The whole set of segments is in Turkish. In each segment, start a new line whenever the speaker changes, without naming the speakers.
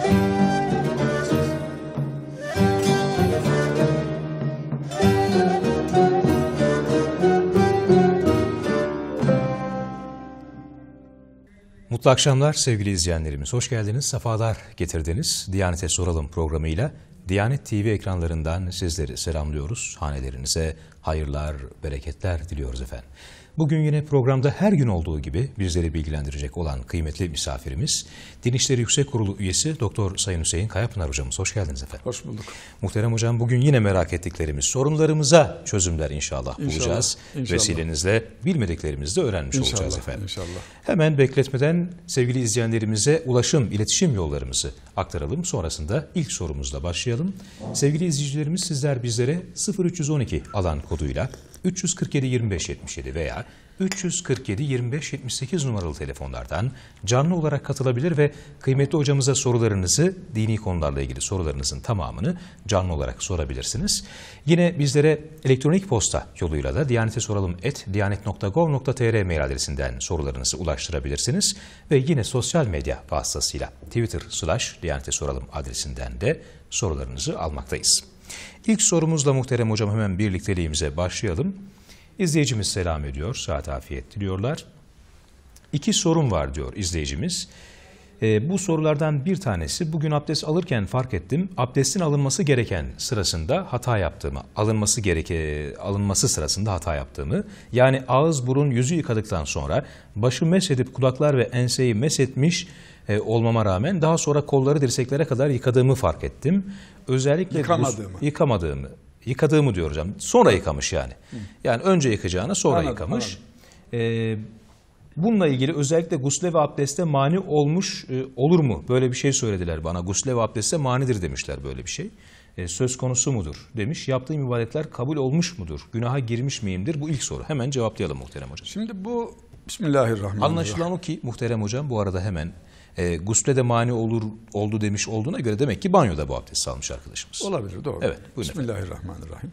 Mutlu akşamlar sevgili izleyenlerimiz. Hoş geldiniz, sefalar getirdiniz. Diyanete Soralım programıyla Diyanet TV ekranlarından sizleri selamlıyoruz. Hanelerinize hayırlar, bereketler diliyoruz efendim. Bugün yine programda her gün olduğu gibi bizleri bilgilendirecek olan kıymetli misafirimiz, Din Yüksek Kurulu üyesi Doktor Sayın Hüseyin Kayapınar hocamız. Hoş geldiniz efendim. Hoş bulduk. Muhterem hocam bugün yine merak ettiklerimiz, sorunlarımıza çözümler inşallah, inşallah bulacağız. Inşallah. Vesilenizle bilmediklerimizi de öğrenmiş inşallah, olacağız efendim. İnşallah. Hemen bekletmeden sevgili izleyenlerimize ulaşım, iletişim yollarımızı aktaralım. Sonrasında ilk sorumuzla başlayalım. Sevgili izleyicilerimiz sizler bizlere 0312 alan koduyla 347 25 77 veya 347 25 78 numaralı telefonlardan canlı olarak katılabilir ve kıymetli hocamıza sorularınızı, dini konularla ilgili sorularınızın tamamını canlı olarak sorabilirsiniz. Yine bizlere elektronik posta yoluyla da Diyanete Soralım et diyanet.gov.tr mail adresinden sorularınızı ulaştırabilirsiniz ve yine sosyal medya vasıtasıyla Twitter slash Diyanete Soralım adresinden de sorularınızı almaktayız. İlk sorumuzla muhterem hocam hemen birlikteliğimize başlayalım. İzleyicimiz selam ediyor, saat afiyet diliyorlar. İki sorum var diyor izleyicimiz. E, bu sorulardan bir tanesi bugün abdest alırken fark ettim. Abdestin alınması gereken sırasında hata yaptığımı, alınması gereke alınması sırasında hata yaptığımı, yani ağız, burun, yüzü yıkadıktan sonra başı mesh edip kulaklar ve enseyi mesh etmiş e, olmama rağmen daha sonra kolları dirseklere kadar yıkadığımı fark ettim. Özellikle yıkamadığımı. yıkamadığımı. Yıkadığımı diyor hocam. Sonra yıkamış yani. Yani önce yıkacağına sonra anladım, yıkamış. Anladım. E, bununla ilgili özellikle gusle ve abdeste mani olmuş e, olur mu? Böyle bir şey söylediler bana. Gusle ve abdeste manidir demişler böyle bir şey e, söz konusu mudur demiş. Yaptığım ibadetler kabul olmuş mudur? Günaha girmiş miyimdir? Bu ilk soru. Hemen cevaplayalım muhterem hocam. Şimdi bu Bismillahirrahmanirrahim. Anlaşılan o ki muhterem hocam bu arada hemen e, gusle de mani olur oldu demiş olduğuna göre demek ki banyoda bu abdest almış arkadaşımız.
Olabilir doğru. Evet. Bismillahirrahmanirrahim.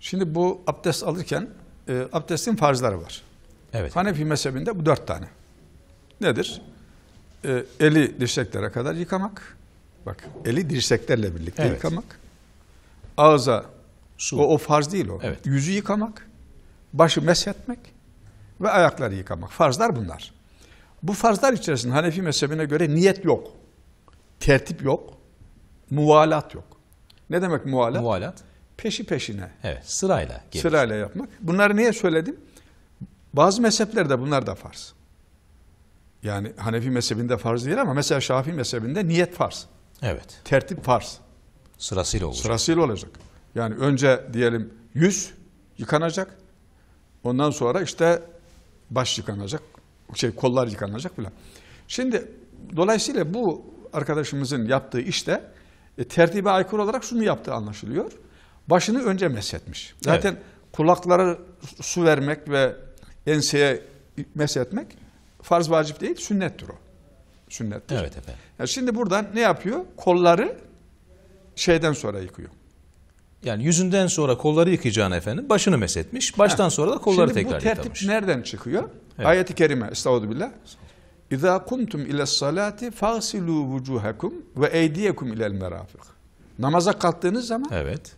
Şimdi bu abdest alırken e, abdestin farzları var. Evet. Hanefi mezhebinde bu dört tane. Nedir? E, eli dirseklere kadar yıkamak. Bak eli dirseklerle birlikte evet. yıkamak. Ağza su. O, o farz değil o. Evet. Yüzü yıkamak, başı meshetmek ve ayakları yıkamak. Farzlar bunlar. Bu farzlar içerisinde Hanefi mezhebine göre niyet yok. Tertip yok. Muvalat yok. Ne demek muvalat? Muvalat. Peşi peşine. Evet sırayla. Gelir. Sırayla yapmak. Bunları niye söyledim? Bazı mezheplerde bunlar da farz. Yani Hanefi mezhebinde farz değil ama mesela Şafii mezhebinde niyet farz. Evet. Tertip farz. Sırasıyla olacak. Sırasıyla olacak. Yani önce diyelim yüz yıkanacak. Ondan sonra işte baş yıkanacak, şey kollar yıkanacak filan. Şimdi dolayısıyla bu arkadaşımızın yaptığı işte e, tertibe aykırı olarak şunu yaptığı anlaşılıyor. Başını önce meshetmiş. Zaten evet. kulaklara su vermek ve enseye meshetmek farz vacip değil, sünnettir o. Sünnettir. Evet efendim. Yani şimdi buradan ne yapıyor? Kolları şeyden sonra
yıkıyor yani yüzünden sonra kolları yıkayacağını efendim başını mesetmiş Baştan ha. sonra da kolları Şimdi tekrar yıkamış. Şimdi Bu
tertip nereden çıkıyor?
Evet. Ayet-i kerime
estağfurullah. İza kumtum ile salati fasilu vucuhakum ve eydiyekum ile merafiq. Namaza kalktığınız zaman evet.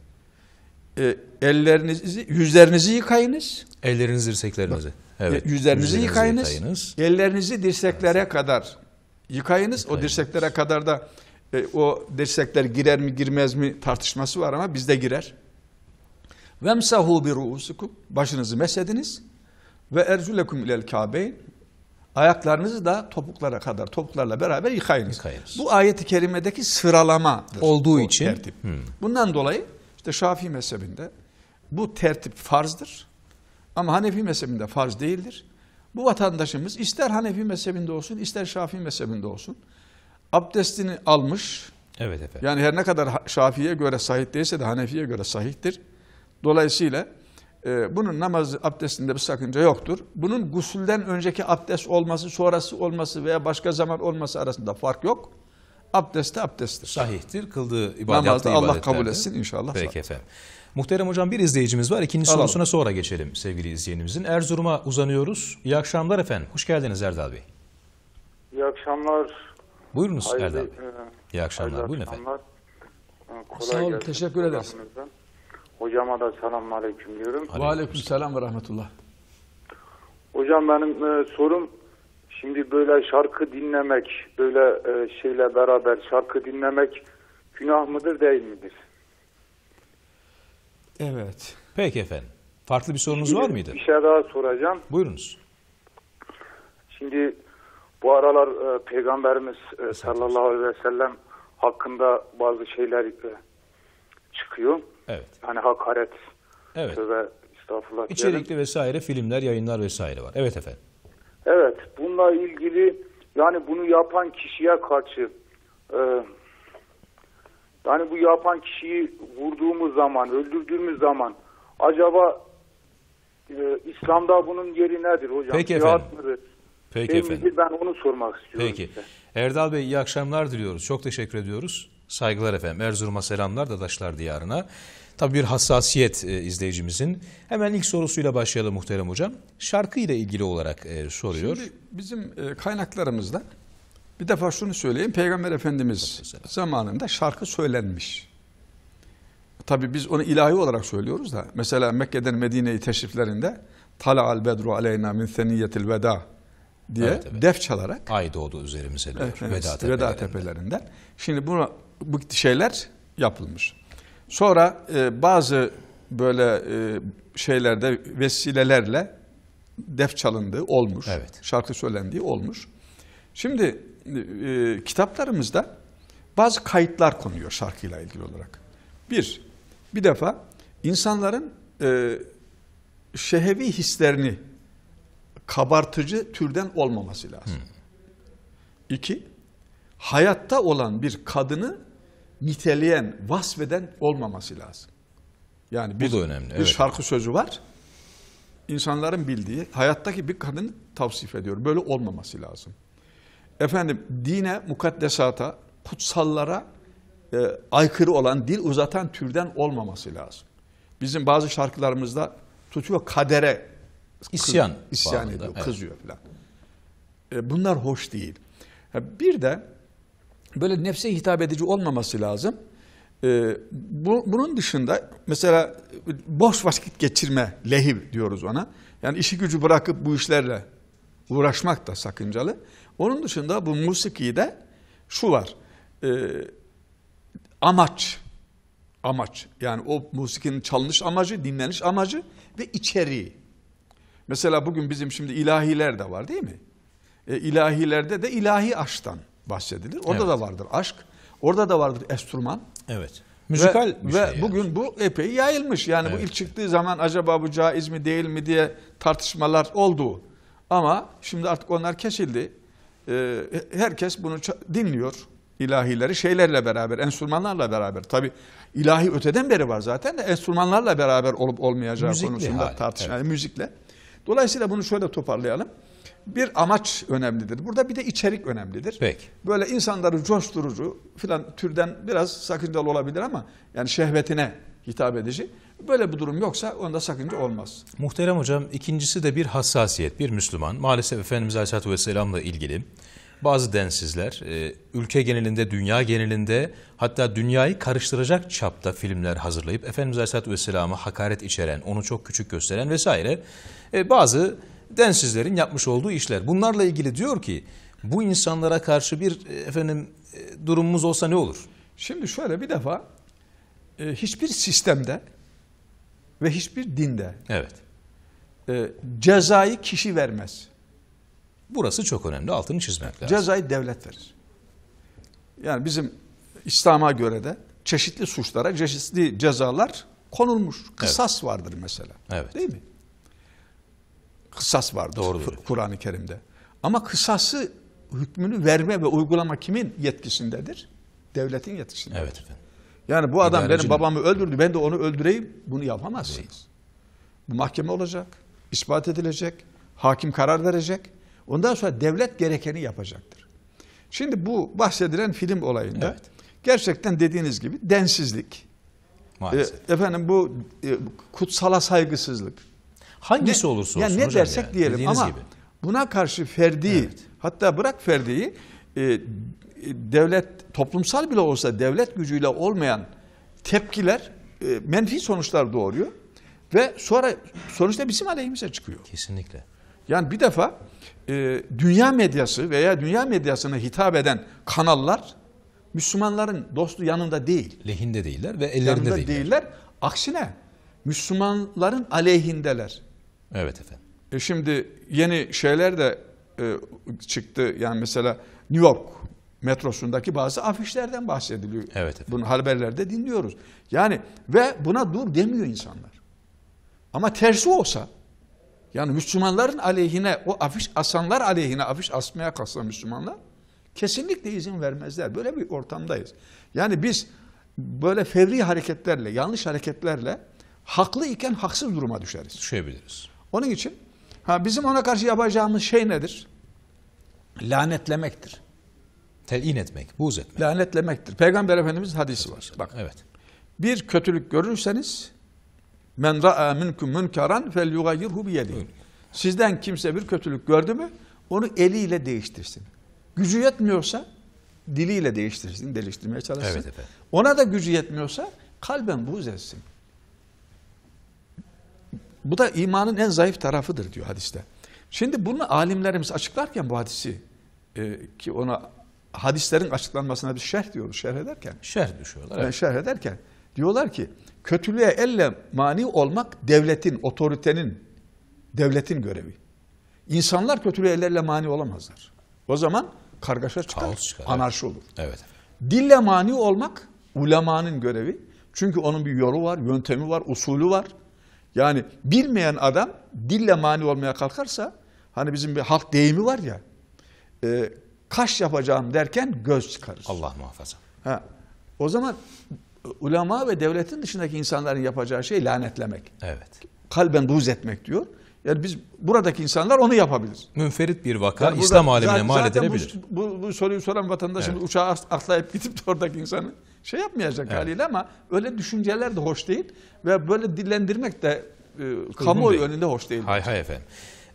E, ellerinizi, yüzlerinizi
yıkayınız. Ellerinizi, dirseklerinizi. evet. Yüzlerinizi, yüzlerinizi yıkayınız,
yıkayınız. Ellerinizi dirseklere evet. kadar yıkayınız. yıkayınız. O dirseklere kadar da e, o dirsekler girer mi girmez mi tartışması var ama bizde girer. Vemsahu bi ruusukum başınızı mesediniz ve erculekum ilel kabeyn ayaklarınızı da topuklara kadar topuklarla beraber yıkayınız. yıkayınız. Bu ayeti kerimedeki sıralama olduğu için tertip. Hmm. Bundan dolayı işte Şafii mezhebinde bu tertip farzdır. Ama Hanefi mezhebinde farz değildir. Bu vatandaşımız ister Hanefi mezhebinde olsun ister Şafii mezhebinde olsun abdestini almış. Evet efendim. Yani her ne kadar Şafii'ye göre sahih değilse de Hanefi'ye göre sahihtir. Dolayısıyla e, bunun namaz abdestinde bir sakınca yoktur. Bunun gusülden önceki abdest olması, sonrası olması veya başka zaman olması arasında fark yok. Abdest de abdesttir.
Sahihtir. Kıldığı ibadet Namazda Allah kabul etsin inşallah. Peki efendim. Muhterem hocam bir izleyicimiz var. İkinci Alalım. sorusuna sonra geçelim sevgili izleyenimizin. Erzurum'a uzanıyoruz. İyi akşamlar efendim. Hoş geldiniz Erdal Bey.
İyi akşamlar.
Buyurunuz Hayır, Erdal. E, İyi akşamlar. Buyurun efendim.
akşamlar. E, kolay Sağ olun, teşekkür ederiz. Selamınızdan. Hocama da selamun aleyküm diyorum. Aleyküm.
aleyküm selam ve rahmetullah.
Hocam benim e, sorum şimdi böyle şarkı dinlemek, böyle e, şeyle beraber şarkı dinlemek günah mıdır değil midir?
Evet. Peki efendim. Farklı bir sorunuz var mıydı? Bir
şey daha soracağım. Buyurunuz. Şimdi bu aralar e, Peygamberimiz e, sallallahu aleyhi ve sellem hakkında bazı şeyler e, çıkıyor. Evet. Hani hakaret evet. ve estağfurullah. İçerikli
diyelim. vesaire filmler, yayınlar vesaire var. Evet efendim.
Evet. Bununla ilgili yani bunu yapan kişiye karşı e, yani bu yapan kişiyi vurduğumuz zaman, öldürdüğümüz zaman acaba e, İslam'da bunun yeri nedir hocam? Peki efendim. Mıdır?
Peki Değil efendim.
Ben onu sormak istiyorum
Peki. Size. Erdal Bey iyi akşamlar diliyoruz. Çok teşekkür ediyoruz. Saygılar efendim. Erzurum'a selamlar Dadaşlar Diyarı'na. Tabii bir hassasiyet e, izleyicimizin. Hemen ilk sorusuyla başlayalım muhterem hocam. Şarkı ile ilgili olarak e, soruyor. Şimdi bizim e, kaynaklarımızda bir defa şunu söyleyeyim. Peygamber Efendimiz
zamanında şarkı söylenmiş. Tabii biz onu ilahi olarak söylüyoruz da. Mesela Mekke'den Medine'yi teşriflerinde Tala'al bedru aleyna min seniyetil veda diye evet, evet. def çalarak.
Ay doğdu üzerimize diyor. Evet, evet, Veda, tepelerinden. Veda
tepelerinden. Şimdi bunu, bu şeyler yapılmış. Sonra e, bazı böyle e, şeylerde vesilelerle def çalındığı olmuş. Evet. Şarkı söylendiği olmuş. Şimdi e, kitaplarımızda bazı kayıtlar konuyor şarkıyla ilgili olarak. Bir, bir defa insanların e, şehevi hislerini kabartıcı türden olmaması lazım. İki, hayatta olan bir kadını niteleyen, vasfeden olmaması lazım. Yani bir, Bu da önemli. Bir evet. şarkı sözü var. İnsanların bildiği, hayattaki bir kadını tavsif ediyor. Böyle olmaması lazım. Efendim dine, mukaddesata, kutsallara e, aykırı olan, dil uzatan türden olmaması lazım. Bizim bazı şarkılarımızda tutuyor kadere İsyan, kız, isyan ediyor, evet. kızıyor falan. E, bunlar hoş değil. E, bir de böyle nefse hitap edici olmaması lazım. E, bunun dışında mesela boş vakit geçirme, lehiv diyoruz ona. Yani işi gücü bırakıp bu işlerle uğraşmak da sakıncalı. Onun dışında bu musiki de şu var. amaç, amaç yani o musikinin çalınış amacı, dinleniş amacı ve içeriği. Mesela bugün bizim şimdi ilahiler de var değil mi? E, ilahilerde de ilahi aşktan bahsedilir. Orada evet. da vardır aşk. Orada da vardır enstrüman. Evet. Müzikal ve, şey. Ve yani. bugün bu epey yayılmış. Yani evet. bu ilk çıktığı zaman acaba bu caiz mi değil mi diye tartışmalar oldu. Ama şimdi artık onlar kesildi. Ee, herkes bunu dinliyor. ilahileri şeylerle beraber, enstrümanlarla beraber. Tabi ilahi öteden beri var zaten de enstrümanlarla beraber olup olmayacağı Müzikli konusunda tartışan. Evet. Yani müzikle. Dolayısıyla bunu şöyle toparlayalım. Bir amaç önemlidir. Burada bir de içerik önemlidir. Peki. Böyle insanları coşturucu filan türden biraz sakıncalı olabilir ama yani şehvetine hitap edici. Böyle bir durum yoksa onda sakınca olmaz.
Muhterem hocam ikincisi de bir hassasiyet. Bir Müslüman maalesef Efendimiz Aleyhisselatü Vesselam'la ilgili bazı densizler e, ülke genelinde, dünya genelinde hatta dünyayı karıştıracak çapta filmler hazırlayıp Efendimiz Aleyhisselatü Vesselam'a hakaret içeren, onu çok küçük gösteren vesaire e, bazı densizlerin yapmış olduğu işler. Bunlarla ilgili diyor ki bu insanlara karşı bir e, efendim e, durumumuz olsa ne olur? Şimdi şöyle bir defa hiçbir sistemde ve
hiçbir dinde evet. cezayı kişi vermez. Burası çok önemli altını çizmek lazım. Cezayı devlet verir. Yani bizim İslam'a göre de çeşitli suçlara çeşitli cezalar konulmuş. Kısas evet. vardır mesela. Evet. Değil mi? kısas vardır Kur'an-ı Kerim'de. Ama kısası hükmünü verme ve uygulama kimin yetkisindedir? Devletin yetkisindedir. Evet efendim. Yani bu adam Müdarecin... benim babamı öldürdü ben de onu öldüreyim bunu yapamazsınız. Bu mahkeme olacak, ispat edilecek, hakim karar verecek. Ondan sonra devlet gerekeni yapacaktır. Şimdi bu bahsedilen film olayında evet. gerçekten dediğiniz gibi densizlik. Maalesef. E, efendim bu e, kutsala saygısızlık Hangisi ne, olursa olsun yani ne dersek yani, diyelim ama gibi. buna karşı ferdi evet. hatta bırak ferdiyi e, devlet toplumsal bile olsa devlet gücüyle olmayan tepkiler e, menfi sonuçlar doğuruyor ve sonra sonuçta bizim aleyhimize çıkıyor. Kesinlikle. Yani bir defa e, dünya medyası veya dünya medyasına hitap eden kanallar Müslümanların dostu yanında değil. Lehinde değiller ve ellerinde yanında değiller. değiller. Aksine Müslümanların aleyhindeler. Evet efendim. E şimdi yeni şeyler de e, çıktı. Yani mesela New York metrosundaki bazı afişlerden bahsediliyor. Evet efendim. Bunu haberlerde dinliyoruz. Yani ve buna dur demiyor insanlar. Ama tersi olsa yani Müslümanların aleyhine o afiş asanlar aleyhine afiş asmaya kalsa Müslümanlar kesinlikle izin vermezler. Böyle bir ortamdayız. Yani biz böyle fevri hareketlerle, yanlış hareketlerle haklı iken haksız duruma düşeriz. Düşebiliriz. Onun için ha bizim ona karşı yapacağımız şey nedir? Lanetlemektir. Telin etmek, buğz etmek. Lanetlemektir. Peygamber Efendimiz hadisi var. Bak. Evet. Bir kötülük görürseniz men ra'a minkum münkaran fel yugayirhu biyedi. Sizden kimse bir kötülük gördü mü onu eliyle değiştirsin. Gücü yetmiyorsa diliyle değiştirsin, değiştirmeye çalışsın. Evet efendim. Ona da gücü yetmiyorsa kalben buğz etsin. Bu da imanın en zayıf tarafıdır diyor hadiste. Şimdi bunu alimlerimiz açıklarken bu hadisi e, ki ona hadislerin açıklanmasına bir şerh diyoruz şerh ederken. Şerh düşüyorlar. Evet. Yani şerh ederken diyorlar ki kötülüğe elle mani olmak devletin, otoritenin, devletin görevi. İnsanlar kötülüğe ellerle mani olamazlar. O zaman kargaşa çıkar, çıkar anarşi evet. olur. Evet. Dille mani olmak ulemanın görevi. Çünkü onun bir yolu var, yöntemi var, usulü var. Yani bilmeyen adam dille mani olmaya kalkarsa hani bizim bir halk deyimi var ya e, kaş yapacağım derken göz çıkarır. Allah muhafaza. Ha, o zaman ulema ve devletin dışındaki insanların yapacağı şey lanetlemek. Evet. Kalben buğz etmek diyor. Yani biz buradaki insanlar onu yapabilir. Münferit bir vaka yani İslam alemine mal edilebilir. Bu, bu, bu soruyu soran vatandaşımız evet. uçağa atlayıp gidip de oradaki insanı şey yapmayacak evet. haliyle ama öyle düşünceler de hoş değil ve böyle dillendirmek de e, kamuoyu
önünde hoş değil. Hay hay efendim.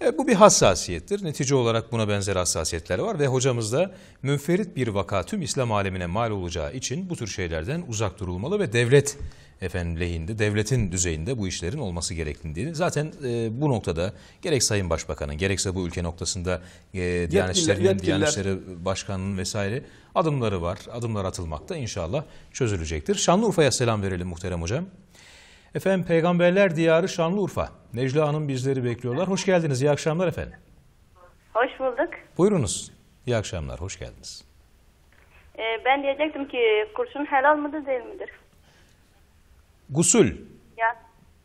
E, bu bir hassasiyettir. Netice olarak buna benzer hassasiyetler var ve hocamız da münferit bir vaka tüm İslam alemine mal olacağı için bu tür şeylerden uzak durulmalı ve devlet efendim lehinde, devletin düzeyinde bu işlerin olması gerektiğini. Zaten e, bu noktada gerek Sayın Başbakan'ın gerekse bu ülke noktasında e, Diyanet İşleri'nin, Diyanet İşleri Başkanı'nın vesaire adımları var. Adımlar atılmakta inşallah çözülecektir. Şanlıurfa'ya selam verelim muhterem hocam. Efendim Peygamberler Diyarı Şanlıurfa. Necla Hanım bizleri bekliyorlar. Hoş geldiniz. İyi akşamlar efendim. Hoş bulduk. Buyurunuz. İyi akşamlar. Hoş geldiniz.
Ee, ben diyecektim ki kurşun helal mıdır değil midir? Gusül. Ya.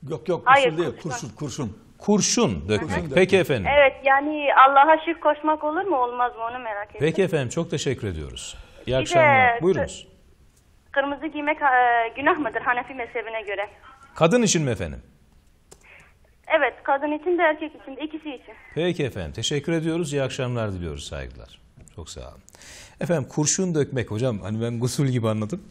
Yok yok Hayır,
gusül değil. Kurşun. Kurşun. kurşun. Kurşun dökmek. Peki efendim.
Evet yani Allah'a şirk koşmak olur mu olmaz mı onu merak ettim. Peki
efendim çok teşekkür ediyoruz. İyi Bir akşamlar. De, Buyurunuz.
Kırmızı giymek e, günah mıdır Hanefi mezhebine göre?
Kadın için mi efendim?
Evet, kadın için de erkek için de ikisi için.
Peki efendim, teşekkür ediyoruz. İyi akşamlar diliyoruz, saygılar. Çok sağ olun. Efendim kurşun dökmek hocam hani ben gusül gibi anladım.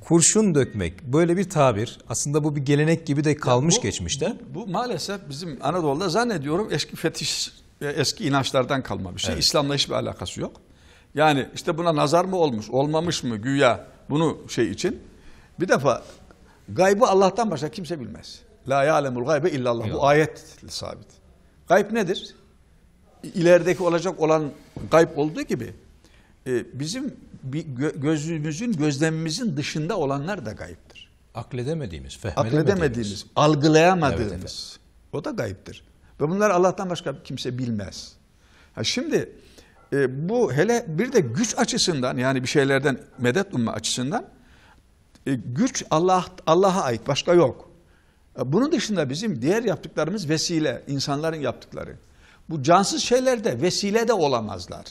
Kurşun dökmek böyle bir tabir aslında bu bir gelenek gibi de kalmış bu, geçmişte.
Bu, bu maalesef bizim Anadolu'da zannediyorum eski fetiş e, eski inançlardan kalma bir şey. Evet. İslam'la hiçbir alakası yok. Yani işte buna nazar mı olmuş olmamış mı güya bunu şey için. Bir defa Gaybı Allah'tan başka kimse bilmez. La ya'lemul gaybe illallah. Bu ayet sabit. Gayb nedir? İlerideki olacak olan gayb olduğu gibi e, bizim gözümüzün, gözlemimizin dışında olanlar da gayiptir.
Akledemediğimiz, fehmedemediğimiz. Akledemediğimiz, algılayamadığımız.
Evet, o da gayiptir. Ve bunlar Allah'tan başka kimse bilmez. Ha şimdi e, bu hele bir de güç açısından yani bir şeylerden medet umma açısından e, güç Allah Allah'a ait, başka yok. E, bunun dışında bizim diğer yaptıklarımız vesile, insanların yaptıkları. Bu cansız şeylerde vesile de olamazlar.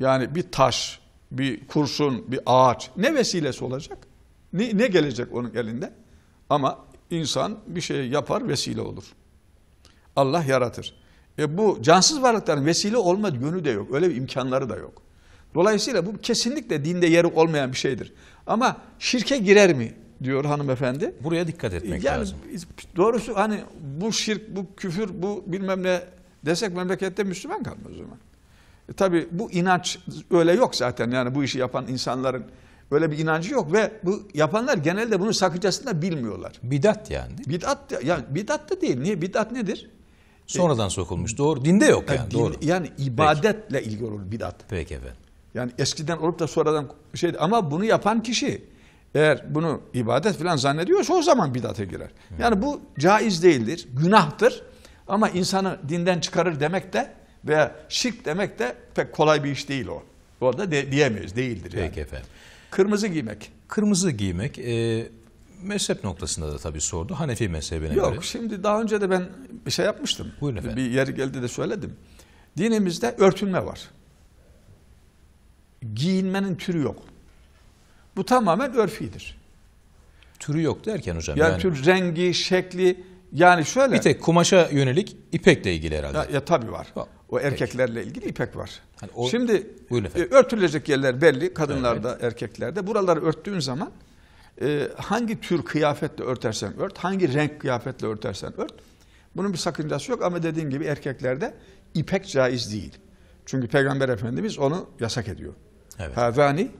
Yani bir taş, bir kurşun, bir ağaç ne vesilesi olacak? Ne, ne gelecek onun elinde? Ama insan bir şey yapar, vesile olur. Allah yaratır. E bu cansız varlıkların vesile olma yönü de yok. Öyle bir imkanları da yok. Dolayısıyla bu kesinlikle dinde yeri olmayan bir şeydir. Ama şirke girer mi diyor hanımefendi. Buraya dikkat etmek yani, lazım. Doğrusu hani bu şirk, bu küfür, bu bilmem ne desek memlekette Müslüman kalmaz o zaman. E tabii bu inanç öyle yok zaten yani bu işi yapan insanların öyle bir inancı yok ve bu yapanlar genelde bunun sakıncasını da bilmiyorlar. Bidat yani. Bidat ya bidat da değil. Niye bidat nedir? Sonradan
sokulmuş. Doğru. Dinde yok yani. yani din, doğru.
Yani ibadetle Peki. ilgili olur bidat. Peki efendim. Yani eskiden olup da sonradan şey ama bunu yapan kişi eğer bunu ibadet falan zannediyorsa o zaman bidate girer. Yani bu caiz değildir, günahtır. Ama insanı dinden çıkarır demek de veya şirk demek
de pek kolay bir iş değil o. Orada de, diyemeyiz, değildir yani. Peki efendim. Kırmızı giymek. Kırmızı giymek e, mezhep noktasında da tabii sordu. Hanefi mezhebine Yok, göre. Yok şimdi daha önce de ben bir şey yapmıştım. Buyurun efendim. Bir yeri geldi de söyledim. Dinimizde
örtünme var giyinmenin türü yok. Bu tamamen örfidir.
Türü yok derken hocam. Yani, yani tür
rengi, şekli yani şöyle. Bir tek
kumaşa yönelik ipekle ilgili herhalde. Ya,
ya tabii var. O, erkeklerle peki. ilgili ipek var. Hani o, Şimdi e, örtülecek yerler belli kadınlarda, evet. erkeklerde. Buraları örttüğün zaman e, hangi tür kıyafetle örtersen ört, hangi renk kıyafetle örtersen ört. Bunun bir sakıncası yok ama dediğim gibi erkeklerde ipek caiz değil. Çünkü Peygamber Efendimiz onu yasak ediyor. Evet. Hazani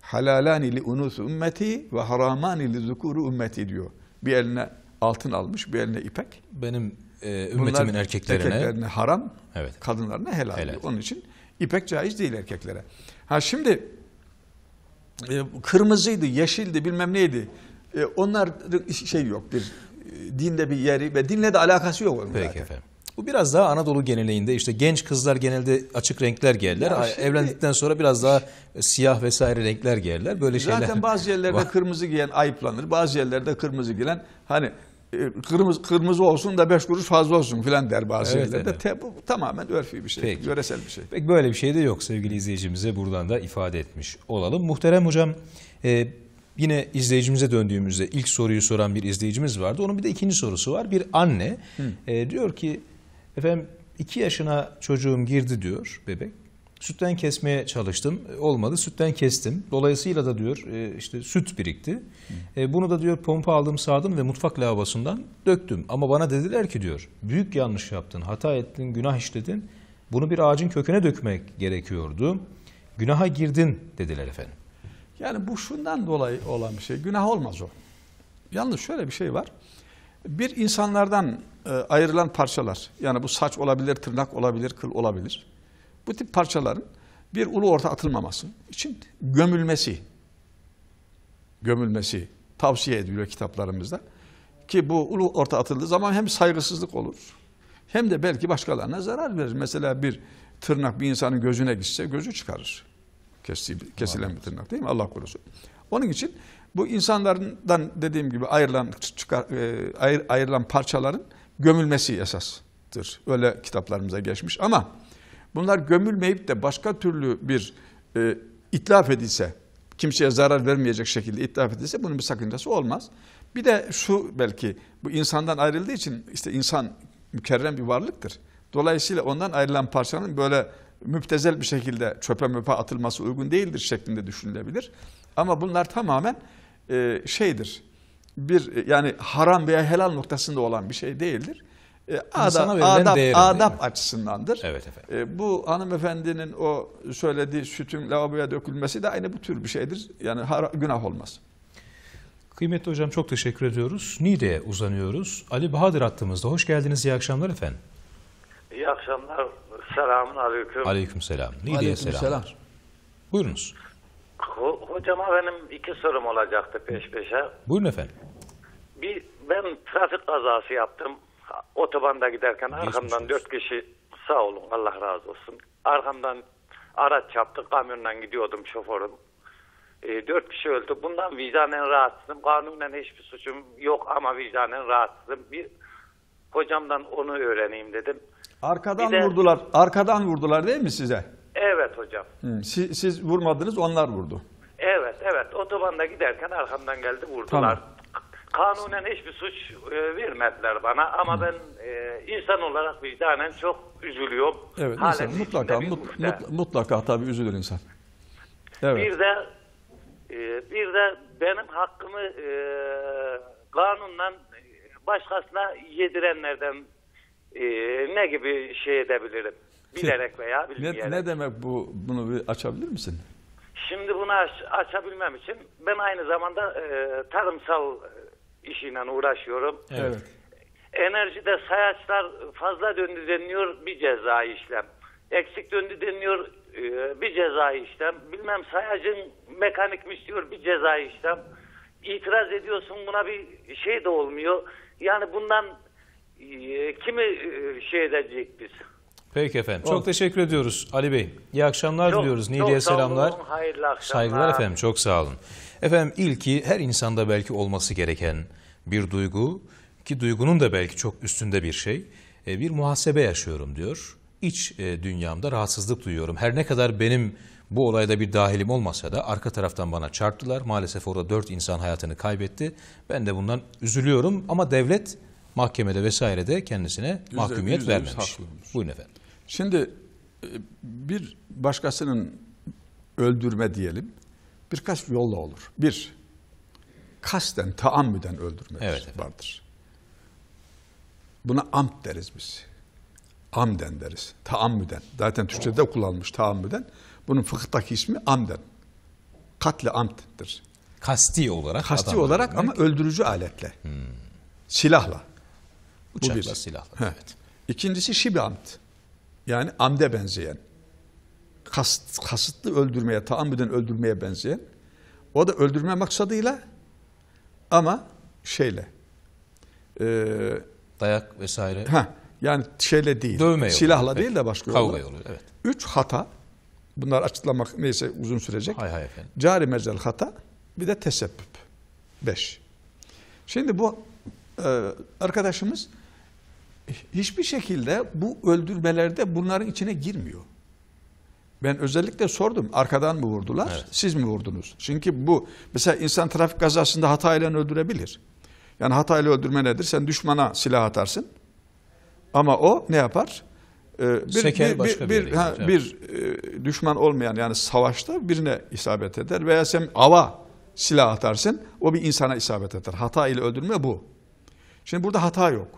halalani li unus ümmeti ve haramani li zukuru ümmeti diyor. Bir eline altın almış, bir eline ipek. Benim e, ümmetimin Bunlar erkeklerine, erkeklerine haram, evet. kadınlarına helal. helal. Onun için ipek caiz değil erkeklere. Ha şimdi e, kırmızıydı, yeşildi, bilmem neydi. E, onlar şey yok bir e, dinde bir yeri ve dinle de alakası yok onun Peki zaten.
efendim. Bu biraz daha Anadolu genelinde işte genç kızlar genelde açık renkler giyerler. şimdi, Evlendikten sonra biraz daha siyah vesaire renkler giyerler. Böyle zaten şeyler. Zaten bazı yerlerde
kırmızı giyen ayıplanır. Bazı yerlerde kırmızı giyen hani e, kırmızı kırmızı olsun da beş kuruş fazla olsun filan der bazı evet, yerlerde. Evet. Te, bu tamamen örfi bir şey, Peki. yöresel bir şey.
Peki böyle bir şey de yok sevgili izleyicimize buradan da ifade etmiş olalım. Muhterem hocam e, yine izleyicimize döndüğümüzde ilk soruyu soran bir izleyicimiz vardı. Onun bir de ikinci sorusu var. Bir anne e, diyor ki Efendim iki yaşına çocuğum girdi diyor bebek. Sütten kesmeye çalıştım. E, olmadı. Sütten kestim. Dolayısıyla da diyor e, işte süt birikti. E, bunu da diyor pompa aldım sağdım ve mutfak lavabosundan döktüm. Ama bana dediler ki diyor büyük yanlış yaptın, hata ettin, günah işledin. Bunu bir ağacın köküne dökmek gerekiyordu. Günaha girdin dediler efendim. Yani bu şundan dolayı olan bir şey. Günah olmaz o. Yalnız şöyle bir şey var. Bir
insanlardan e, ayrılan parçalar, yani bu saç olabilir, tırnak olabilir, kıl olabilir. Bu tip parçaların bir ulu orta atılmaması için gömülmesi, gömülmesi tavsiye ediliyor kitaplarımızda. Ki bu ulu orta atıldığı zaman hem saygısızlık olur, hem de belki başkalarına zarar verir. Mesela bir tırnak bir insanın gözüne gitse gözü çıkarır. Kesilen bir tırnak değil mi? Allah korusun. Onun için bu insanlardan dediğim gibi ayrılan çıkar, e, ayr, ayrılan parçaların gömülmesi esastır. Öyle kitaplarımıza geçmiş ama bunlar gömülmeyip de başka türlü bir e, itlaf edilse, kimseye zarar vermeyecek şekilde itlaf edilse bunun bir sakıncası olmaz. Bir de şu belki bu insandan ayrıldığı için işte insan mükerrem bir varlıktır. Dolayısıyla ondan ayrılan parçanın böyle müptezel bir şekilde çöpe möpe atılması uygun değildir şeklinde düşünülebilir. Ama bunlar tamamen e, şeydir. Bir e, yani haram veya helal noktasında olan bir şey değildir. E, adab, adab, adab açısındandır. Evet efendim. E, bu hanımefendinin o söylediği sütün lavaboya dökülmesi de aynı bu tür bir şeydir. Yani günah
olmaz. Kıymetli hocam çok teşekkür ediyoruz. Niğde'ye uzanıyoruz. Ali Bahadır attığımızda Hoş geldiniz. İyi akşamlar efendim.
İyi akşamlar. Selamun aleyküm. Aleyküm
selam. Niğde'ye selam. selam. Buyurunuz.
Ho hocama benim iki sorum olacaktı peş peşe. Buyurun efendim. Bir, ben trafik kazası yaptım. Otobanda giderken Geçmiş arkamdan dört kişi sağ olun Allah razı olsun. Arkamdan araç çarptı kamyondan gidiyordum şoförüm. E, dört kişi öldü. Bundan vicdanen rahatsızım. Kanunen hiçbir suçum yok ama vicdanen rahatsızım. Bir hocamdan onu öğreneyim dedim.
Arkadan de, vurdular. Arkadan vurdular değil mi size?
Evet hocam.
siz, siz vurmadınız onlar vurdu.
Evet evet otobanda giderken arkamdan geldi vurdular. Tamam. Kanunen hiçbir suç e, vermediler bana ama Hı. ben e, insan olarak vicdanen çok üzülüyorum. Evet insan,
mutlaka mut, mutlaka tabii üzülür insan. Evet. Bir de
e, bir de benim hakkımı e, kanunla başkasına yedirenlerden e, ne gibi şey edebilirim? Bilerek veya
bilmeyerek. Ne, ne demek bu? Bunu bir açabilir misin?
Şimdi bunu aç, açabilmem için ben aynı zamanda e, tarımsal e, işiyle uğraşıyorum. Evet. Enerjide sayaçlar fazla döndü deniliyor bir ceza işlem. Eksik döndü deniliyor e, bir ceza işlem. Bilmem sayacın mekanikmiş diyor bir ceza işlem. İtiraz ediyorsun buna bir şey de olmuyor. Yani bundan ee, kimi e, şey edecek biz.
Peki efendim. Çok Olur. teşekkür ediyoruz Ali Bey. İyi akşamlar çok, diliyoruz. Niğde'ye selamlar. Olun, hayırlı akşamlar. Saygılar efendim. Çok sağ olun. Efendim ilki her insanda belki olması gereken bir duygu ki duygunun da belki çok üstünde bir şey. E, bir muhasebe yaşıyorum diyor. İç e, dünyamda rahatsızlık duyuyorum. Her ne kadar benim bu olayda bir dahilim olmasa da arka taraftan bana çarptılar. Maalesef orada dört insan hayatını kaybetti. Ben de bundan üzülüyorum ama devlet mahkemede vesairede kendisine yüzde, mahkumiyet yüzde vermemiş. Buyurun efendim.
Şimdi e, bir başkasının öldürme diyelim birkaç yolla olur. Bir, kasten, taammüden öldürme evet vardır. Buna amt deriz biz. Amden deriz. Taammüden. Zaten Türkçe'de de kullanılmış taammüden. Bunun fıkıhtaki ismi amden. Katli amttir. Kasti olarak. Kasti olarak öldürmek. ama öldürücü aletle. Hmm. Silahla. Uçakla silahla. Heh. Evet. İkincisi şibant. Yani amde benzeyen. Kast, kasıtlı öldürmeye, taammüden öldürmeye benzeyen. O da öldürme maksadıyla ama şeyle. E, Dayak vesaire. Ha, yani şeyle değil. Dövme yolu. Silahla evet. değil de başka yolu. Kavga yolu. Evet. Üç hata. Bunlar açıklamak neyse uzun sürecek. Hay hay efendim. Cari mecel hata. Bir de tesebbüp. Beş. Şimdi bu e, arkadaşımız hiçbir şekilde bu öldürmelerde bunların içine girmiyor. Ben özellikle sordum. Arkadan mı vurdular? Evet. Siz mi vurdunuz? Çünkü bu mesela insan trafik kazasında hatayla öldürebilir. Yani hatayla öldürme nedir? Sen düşmana silah atarsın. Ama o ne yapar? Ee, bir bir, başka bir, bir, ha, bir e, düşman olmayan yani savaşta birine isabet eder veya sen ava silah atarsın o bir insana isabet eder. Hata ile öldürme bu. Şimdi burada hata yok.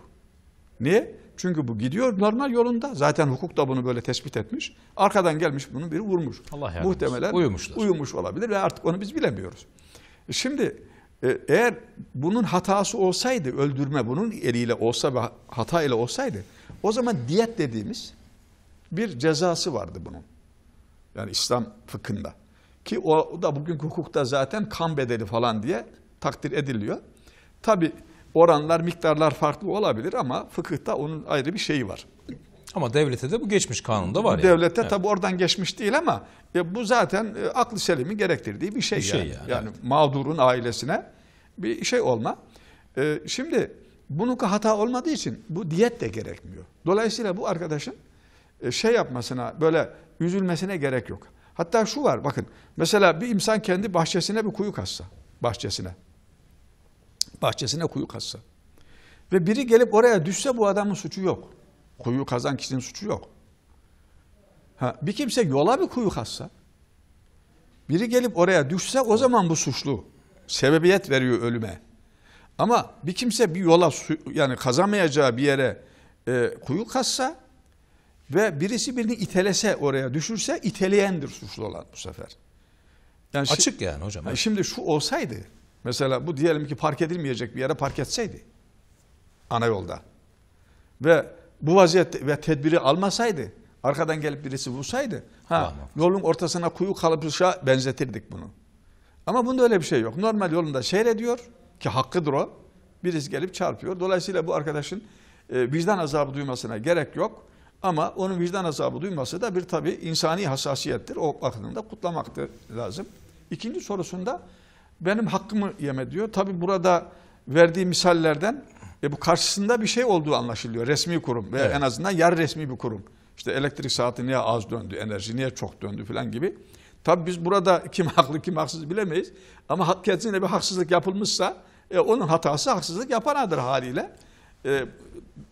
Niye? Çünkü bu gidiyor normal yolunda. Zaten hukuk da bunu böyle tespit etmiş. Arkadan gelmiş bunu biri vurmuş. Allah Muhtemelen uyumuşlar. uyumuş olabilir ve artık onu biz bilemiyoruz. E şimdi e, eğer bunun hatası olsaydı, öldürme bunun eliyle olsa ve hata ile olsaydı, o zaman diyet dediğimiz bir cezası vardı bunun. Yani İslam fıkhında. Ki o da bugünkü hukukta zaten kan bedeli falan diye takdir ediliyor. Tabi oranlar, miktarlar farklı olabilir ama fıkıhta onun ayrı bir şeyi var.
Ama devlete de bu geçmiş kanunda var. Devlete yani. tabi
evet. oradan geçmiş değil ama e, bu zaten e, aklı selimi gerektirdiği bir şey. Bir şey yani. yani, yani evet. mağdurun ailesine bir şey olma. E, şimdi bunun hata olmadığı için bu diyet de gerekmiyor. Dolayısıyla bu arkadaşın e, şey yapmasına böyle üzülmesine gerek yok. Hatta şu var bakın mesela bir insan kendi bahçesine bir kuyu kazsa bahçesine bahçesine kuyu kazsa. Ve biri gelip oraya düşse bu adamın suçu yok. Kuyu kazan kişinin suçu yok. Ha, bir kimse yola bir kuyu kazsa, biri gelip oraya düşse o zaman bu suçlu. Sebebiyet veriyor ölüme. Ama bir kimse bir yola yani kazamayacağı bir yere e, kuyu kazsa ve birisi birini itelese oraya düşürse iteleyendir suçlu olan bu sefer. Yani Açık yani hocam. Yani şimdi şu olsaydı Mesela bu diyelim ki park edilmeyecek bir yere park etseydi ana yolda ve bu vaziyette ve tedbiri almasaydı arkadan gelip birisi vursaydı ha, yolun ortasına kuyu kalıpışa benzetirdik bunu. Ama bunda öyle bir şey yok. Normal yolunda seyrediyor ki hakkıdır o. Birisi gelip çarpıyor. Dolayısıyla bu arkadaşın e, vicdan azabı duymasına gerek yok. Ama onun vicdan azabı duyması da bir tabi insani hassasiyettir. O bakımdan da lazım. İkinci sorusunda benim hakkımı yeme diyor. Tabi burada verdiği misallerden e, bu karşısında bir şey olduğu anlaşılıyor. Resmi kurum veya evet. en azından yer resmi bir kurum. İşte elektrik saati niye az döndü, enerji niye çok döndü falan gibi. Tabi biz burada kim haklı kim haksız bilemeyiz. Ama hakikatinle bir haksızlık yapılmışsa e, onun hatası haksızlık yapanadır haliyle. E,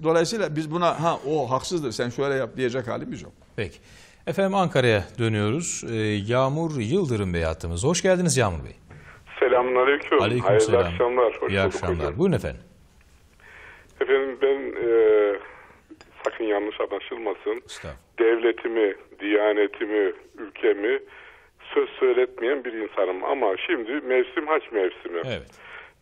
dolayısıyla biz buna ha o haksızdır sen şöyle yap diyecek halimiz yok.
Peki. Efendim Ankara'ya dönüyoruz. Ee, Yağmur Yıldırım Bey hattımız. Hoş geldiniz Yağmur Bey.
Selamun aleyküm. aleyküm Hayırlı selam. akşamlar. Hoş
İyi akşamlar. Hocam. Buyurun efendim.
Efendim ben e, sakın yanlış anlaşılmasın. Devletimi, diyanetimi, ülkemi söz söyletmeyen bir insanım. Ama şimdi mevsim haç mevsimi. Evet.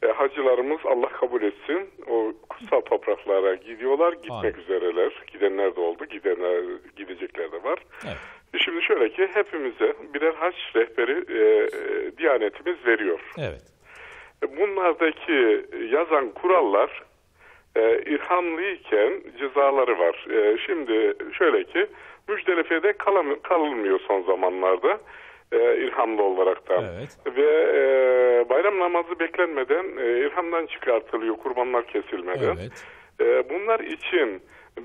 E, hacılarımız Allah kabul etsin o kutsal topraklara gidiyorlar. Gitmek Aynen. üzereler. Gidenler de oldu. Gidenler gidecekler de var. Evet. Şimdi şöyle ki hepimize birer haç rehberi e, e Diyanetimiz veriyor. Evet. E, bunlardaki yazan kurallar e, irhamlıyken cezaları var. E, şimdi şöyle ki müjdelefede kalam- kalınmıyor son zamanlarda e, irhamlı olaraktan. Evet. Ve e, bayram namazı beklenmeden e, irhamdan çıkartılıyor kurbanlar kesilmeden. Evet. E, bunlar için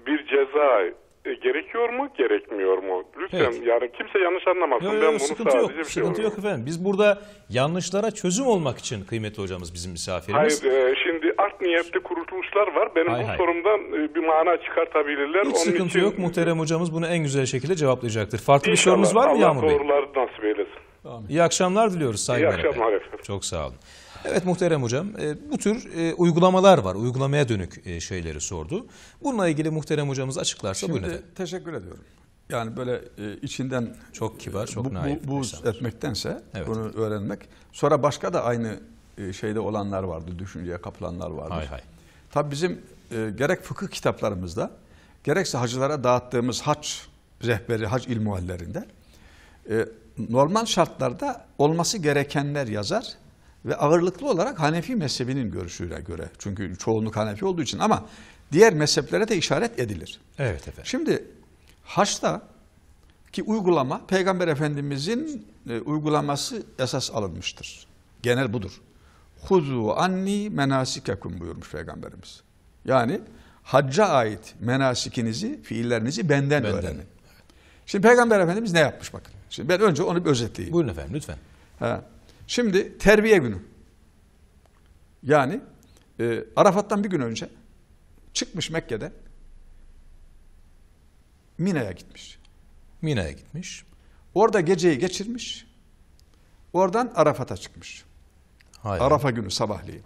bir ceza e, gerekiyor mu, gerekmiyor mu? Lütfen evet. yani kimse yanlış anlamasın. Yo, yo, ben bunu sıkıntı yok, bir şey sıkıntı
yok efendim. Biz burada yanlışlara çözüm olmak için kıymetli hocamız bizim misafirimiz. Hayır,
e, şimdi art niyetli kurutulmuşlar var. Benim hay bu hay. sorumdan e, bir mana çıkartabilirler. Hiç Onun sıkıntı için... yok.
Muhterem hocamız bunu en güzel şekilde cevaplayacaktır. Farklı İnşallah, bir sorunuz var mı Allah Yağmur Bey? Allah
doğruları nasip eylesin. Amin.
İyi akşamlar diliyoruz saygılar. İyi akşamlar efendim. Çok sağ olun. Evet muhterem hocam e, bu tür e, uygulamalar var. Uygulamaya dönük e, şeyleri sordu. Bununla ilgili muhterem hocamız açıklarsa Şimdi, buyurun efendim.
Teşekkür ediyorum. Yani böyle içinden çok kibar, çok bu, naif. Bu, buz etmektense evet. bunu öğrenmek. Sonra başka da aynı şeyde olanlar vardı, düşünceye kapılanlar vardı. Hay hay. Tabii bizim gerek fıkıh kitaplarımızda gerekse hacılara dağıttığımız haç rehberi, hac ilmuhallerinde normal şartlarda olması gerekenler yazar ve ağırlıklı olarak Hanefi mezhebinin görüşüyle göre. Çünkü çoğunluk Hanefi olduğu için ama diğer mezheplere de işaret edilir. Evet efendim. Şimdi haçta ki uygulama Peygamber Efendimizin e, uygulaması esas alınmıştır. Genel budur. Huzu anni menasikekum buyurmuş Peygamberimiz. Yani hacca ait menasikinizi, fiillerinizi benden, benden. öğrenin. Evet. Şimdi Peygamber Efendimiz ne yapmış bakın. Şimdi ben önce onu bir özetleyeyim. Buyurun efendim lütfen. Ha. Şimdi terbiye günü. Yani e, Arafat'tan bir gün önce çıkmış Mekke'de Mina'ya gitmiş. Mina'ya gitmiş. Orada geceyi geçirmiş. Oradan Arafat'a çıkmış. Hayır. Arafa günü sabahleyin.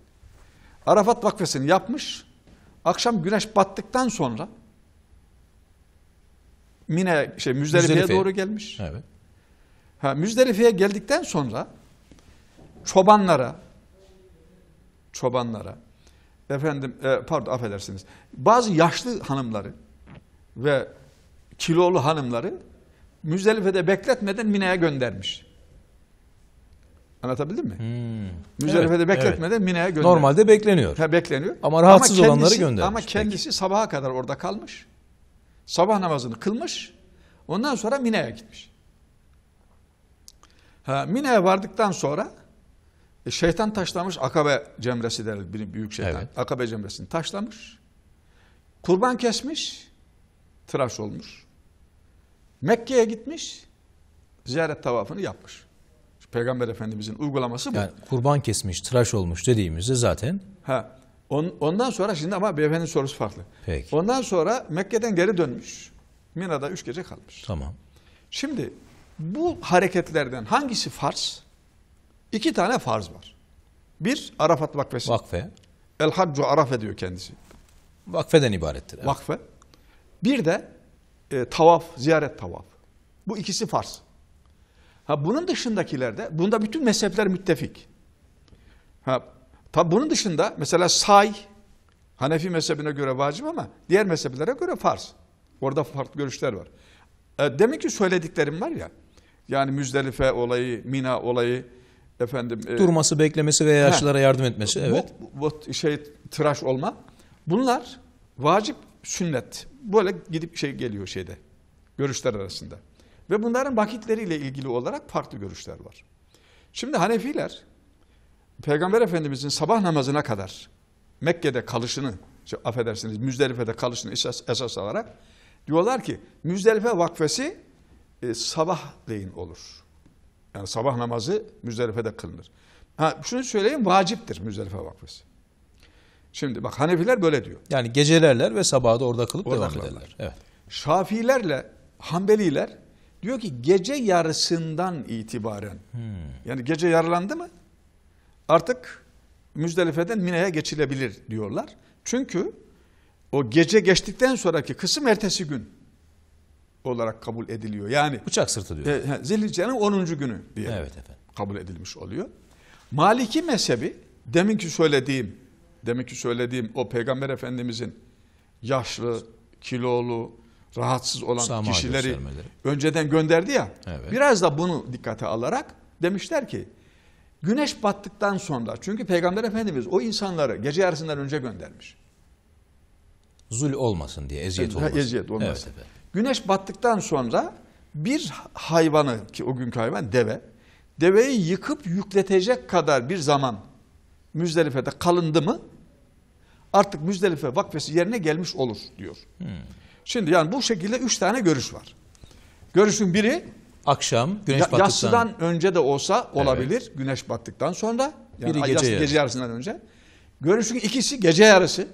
Arafat vakfesini yapmış. Akşam güneş battıktan sonra Mina, şey Müzdelife'ye Müzdelife. doğru
gelmiş. Evet.
Ha Müzdelife'ye geldikten sonra çobanlara çobanlara efendim e, pardon affedersiniz bazı yaşlı hanımları ve kilolu hanımları Müzdelife'de bekletmeden Mina'ya göndermiş. Anlatabildim mi? Hmm. Müzdelife'de evet, bekletmeden evet. Mina'ya göndermiş. Normalde bekleniyor. Ha, bekleniyor. Ama rahatsız ama kendisi, olanları göndermiş. Ama kendisi Peki. sabaha kadar orada kalmış. Sabah namazını kılmış. Ondan sonra Mina'ya gitmiş. Ha, Mina'ya vardıktan sonra e, şeytan taşlamış Akabe cemresi bir büyük şeytan. Evet. Akabe cemresini taşlamış. Kurban kesmiş. Tıraş olmuş. Mekke'ye gitmiş. Ziyaret tavafını yapmış. Peygamber Efendimizin uygulaması bu. Yani
kurban kesmiş, tıraş olmuş dediğimizde zaten.
Ha. On, ondan sonra şimdi ama beyefendinin sorusu farklı. Peki. Ondan sonra Mekke'den geri dönmüş. Mina'da üç gece kalmış. Tamam. Şimdi bu hareketlerden hangisi farz? İki tane farz var. Bir, Arafat vakfesi. Vakfe. El haccu arafe diyor kendisi. Vakfeden ibarettir. Evet. Vakfe. Bir de e, tavaf, ziyaret tavaf. Bu ikisi farz. Ha bunun dışındakilerde, bunda bütün mezhepler müttefik. Ha tabi bunun dışında mesela say, Hanefi mezhebine göre vacip ama diğer mezheplere göre farz. Orada farklı görüşler var. E, demek ki söylediklerim var ya, yani Müzdelife olayı, Mina olayı, efendim e, durması, beklemesi ve yaşlılara yardım etmesi. Evet. Bu, bu şey tıraş olma. Bunlar vacip sünnet. Böyle gidip şey geliyor şeyde. Görüşler arasında. Ve bunların vakitleriyle ilgili olarak farklı görüşler var. Şimdi Hanefiler Peygamber Efendimizin sabah namazına kadar Mekke'de kalışını, işte affedersiniz Müzdelife'de kalışını esas, esas alarak diyorlar ki Müzdelife vakfesi e, sabahleyin olur. Yani sabah namazı Müzdelife'de kılınır. Ha, şunu söyleyeyim vaciptir Müzdelife vakfesi. Şimdi bak Hanefiler böyle diyor. Yani gecelerler ve sabahı da orada kılıp orada devam kılarlar. ederler. Evet. Şafilerle Hanbeliler diyor ki gece yarısından itibaren hmm. yani gece yarılandı mı artık Müzdelife'den Mine'ye geçilebilir diyorlar. Çünkü o gece geçtikten sonraki kısım ertesi gün olarak kabul ediliyor. Yani bıçak sırtı diyor. E, Zilhicce'nin 10. günü diye evet efendim. kabul edilmiş oluyor. Maliki mezhebi deminki söylediğim deminki söylediğim o peygamber efendimizin yaşlı, kilolu, rahatsız olan Sama kişileri önceden gönderdi ya. Evet. Biraz da bunu dikkate alarak demişler ki güneş battıktan sonra çünkü peygamber efendimiz o insanları gece yarısından önce göndermiş. Zul olmasın diye eziyet olmasın. eziyet olmasın. Evet, evet. Güneş battıktan sonra bir hayvanı ki o günkü hayvan deve, deveyi yıkıp yükletecek kadar bir zaman Müzdelife'de kalındı mı artık Müzdelife vakfesi yerine gelmiş olur diyor. Hmm. Şimdi yani bu şekilde üç tane görüş var. Görüşün biri
akşam güneş ya, battıktan yatsıdan
önce de olsa olabilir evet. güneş battıktan sonra yani biri gece, yarısı. gece yarısından önce. Görüşün ikisi gece yarısı.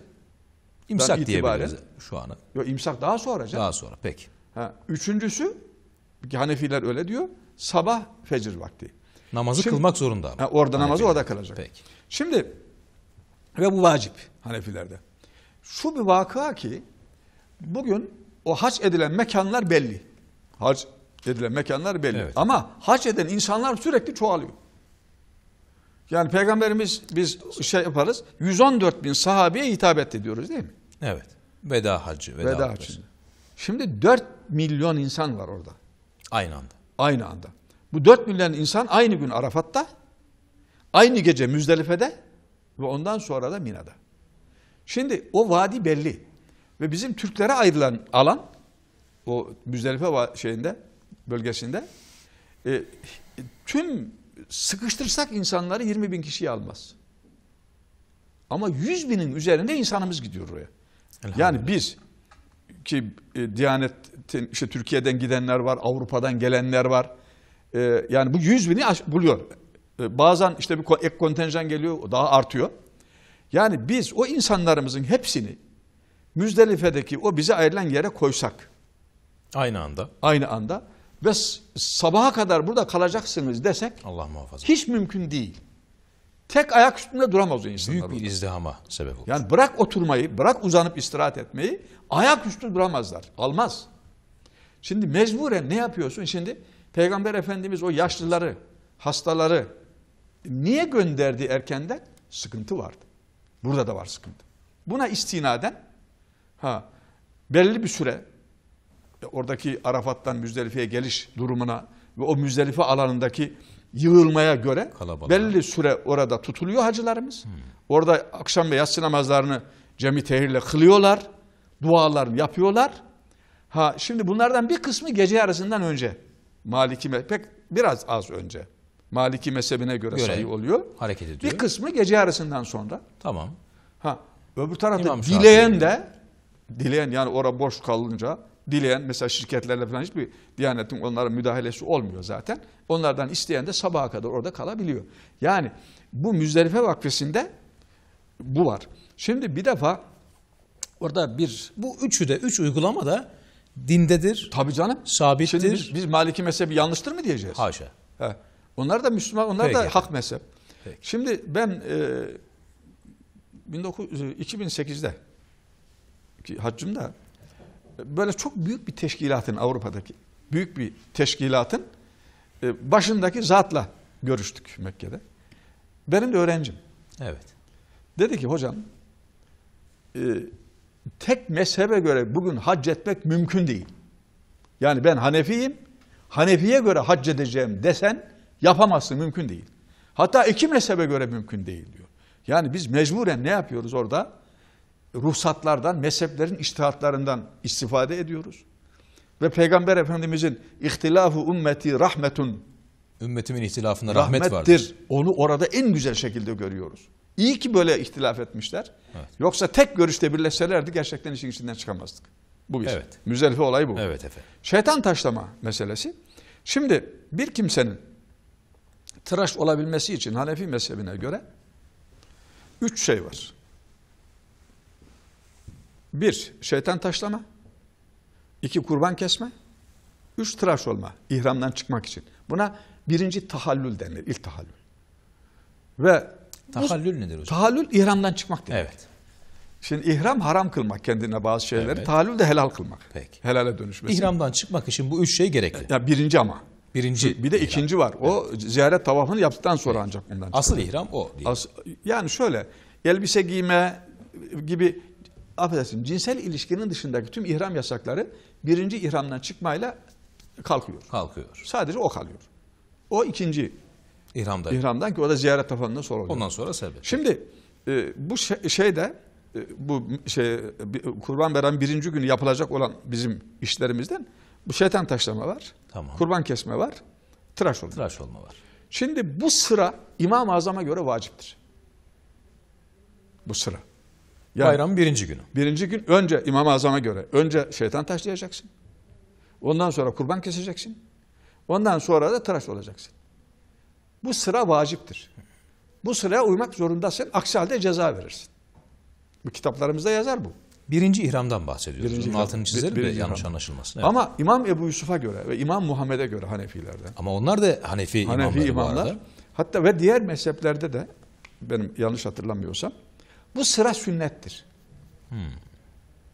İmsak diyebiliriz şu ana. Yok imsak daha sonra canım. Daha sonra peki. Ha, üçüncüsü Hanefiler öyle diyor. Sabah fecir vakti. Namazı Şimdi, kılmak zorunda. Ama. Ha, orada Hanefiler. namazı orada kılacak. Peki. Şimdi ve bu vacip Hanefilerde. Şu bir vaka ki bugün o hac edilen mekanlar belli. Hac edilen mekanlar belli. Evet. Ama hac eden insanlar sürekli çoğalıyor. Yani peygamberimiz biz şey yaparız 114 bin sahabeye hitap ediyoruz değil mi?
Evet. Veda hacı. Veda, veda hacı.
Şimdi 4 milyon insan var orada. Aynı anda. Aynı anda. Bu 4 milyon insan aynı gün Arafat'ta, aynı gece Müzdelife'de ve ondan sonra da Mina'da. Şimdi o vadi belli. Ve bizim Türklere ayrılan alan o Müzdelife şeyinde bölgesinde e, tüm sıkıştırsak insanları 20 bin kişiyi almaz. Ama 100 binin üzerinde insanımız gidiyor oraya. Yani bir ki e, Diyanet işte Türkiye'den gidenler var, Avrupa'dan gelenler var. E, yani bu 100 bini buluyor. E, bazen işte bir ek kontenjan geliyor, daha artıyor. Yani biz o insanlarımızın hepsini Müzdelife'deki o bize ayrılan yere koysak. Aynı anda. Aynı anda ve sabaha kadar burada kalacaksınız desek Allah muhafaza. Hiç mümkün değil. Tek ayak üstünde duramaz o insanlar. Büyük orada. bir izdihama sebep olur. Yani bırak oturmayı, bırak uzanıp istirahat etmeyi, ayak üstü duramazlar. Almaz. Şimdi mecburen ne yapıyorsun? Şimdi Peygamber Efendimiz o yaşlıları, hastaları niye gönderdi erkenden? Sıkıntı vardı. Burada da var sıkıntı. Buna istinaden ha belli bir süre oradaki Arafat'tan Müzdelife'ye geliş durumuna ve o Müzdelife alanındaki yığılmaya göre Kalabalığa. belli süre orada tutuluyor hacılarımız. Hmm. Orada akşam ve yatsı namazlarını cemi tehirle kılıyorlar. Dualar yapıyorlar. Ha şimdi bunlardan bir kısmı gece yarısından önce. Maliki pek biraz az önce. Maliki mezhebine göre, göre sayı oluyor.
Hareket ediyor. Bir
kısmı gece yarısından sonra. Tamam. Ha öbür tarafta İmam dileyen de dileyen yani orada boş kalınca Dileyen mesela şirketlerle falan hiçbir Diyanet'in onlara müdahalesi olmuyor zaten. Onlardan isteyen de sabaha kadar orada kalabiliyor. Yani bu Müzdelife Vakfesi'nde bu var. Şimdi bir defa orada bir... Bu üçü de, üç uygulama da dindedir. Tabii canım. Sabittir. Şimdi biz, biz Maliki mezhebi yanlıştır mı diyeceğiz? Haşa. He. Onlar da Müslüman, onlar Peki. da hak mezhep. Peki. Şimdi ben e, 19, 2008'de ki da böyle çok büyük bir teşkilatın Avrupa'daki büyük bir teşkilatın e, başındaki zatla görüştük Mekke'de. Benim de öğrencim. Evet. Dedi ki hocam e, tek mezhebe göre bugün hac etmek mümkün değil. Yani ben Hanefiyim. Hanefi'ye göre hac edeceğim desen yapamazsın mümkün değil. Hatta iki mezhebe göre mümkün değil diyor. Yani biz mecburen ne yapıyoruz orada? ruhsatlardan, mezheplerin iştihatlarından istifade ediyoruz. Ve Peygamber Efendimizin ihtilafu ümmeti rahmetun Ümmetimin
ihtilafında rahmet vardır.
Onu orada en güzel şekilde görüyoruz. İyi ki böyle ihtilaf etmişler. Evet. Yoksa tek görüşte birleşselerdi gerçekten işin içinden çıkamazdık. Bu bir. Şey. Evet. Müzelfe olay bu. Evet efendim. Şeytan taşlama meselesi. Şimdi bir kimsenin tıraş olabilmesi için Hanefi mezhebine göre üç şey var. Bir, şeytan taşlama. iki kurban kesme. Üç, tıraş olma. ihramdan çıkmak için. Buna birinci tahallül denir. ilk tahallül. Ve tahallül nedir hocam? Tahallül ihramdan çıkmak demek. Evet. Şimdi ihram haram kılmak kendine bazı şeyleri. Evet. Tahallül de helal kılmak. Peki. Helale dönüşmesi. İhramdan çıkmak için bu üç şey gerekli. Ya birinci ama. Birinci. Bir de ihram. ikinci var. O evet. ziyaret tavafını yaptıktan sonra evet. ancak bundan çıkıyor. Asıl
ihram o. As,
yani şöyle elbise giyme gibi affedersin cinsel ilişkinin dışındaki tüm ihram yasakları birinci ihramdan çıkmayla kalkıyor. Kalkıyor. Sadece o kalıyor. O ikinci ihramdan. İhramdan ki o da ziyaret tafanından sonra oluyor. Ondan sonra sebep. Şimdi e, bu şey, şeyde e, bu şey kurban veren birinci günü yapılacak olan bizim işlerimizden bu şeytan taşlama var. Tamam. Kurban kesme var. Tıraş olma. Tıraş olma var. Şimdi bu sıra İmam-ı Azam'a göre vaciptir. Bu sıra. Yani, Bayramın birinci günü. Birinci gün önce İmam-ı Azam'a göre önce şeytan taşlayacaksın. Ondan sonra kurban keseceksin. Ondan sonra da tıraş olacaksın. Bu sıra vaciptir. Bu sıraya uymak zorundasın. Aksi halde ceza verirsin. Bu kitaplarımızda yazar bu. Birinci ihramdan
bahsediyoruz. Birinci Bunun ihram. altını çizelim bir, de yanlış ihram. anlaşılmasın. Evet.
Ama İmam Ebu Yusuf'a göre ve İmam Muhammed'e göre Hanefilerden.
Ama onlar da Hanefi, Hanefi imamları imamlar.
Hatta ve diğer mezheplerde de benim yanlış hatırlamıyorsam bu sıra sünnettir. Hmm.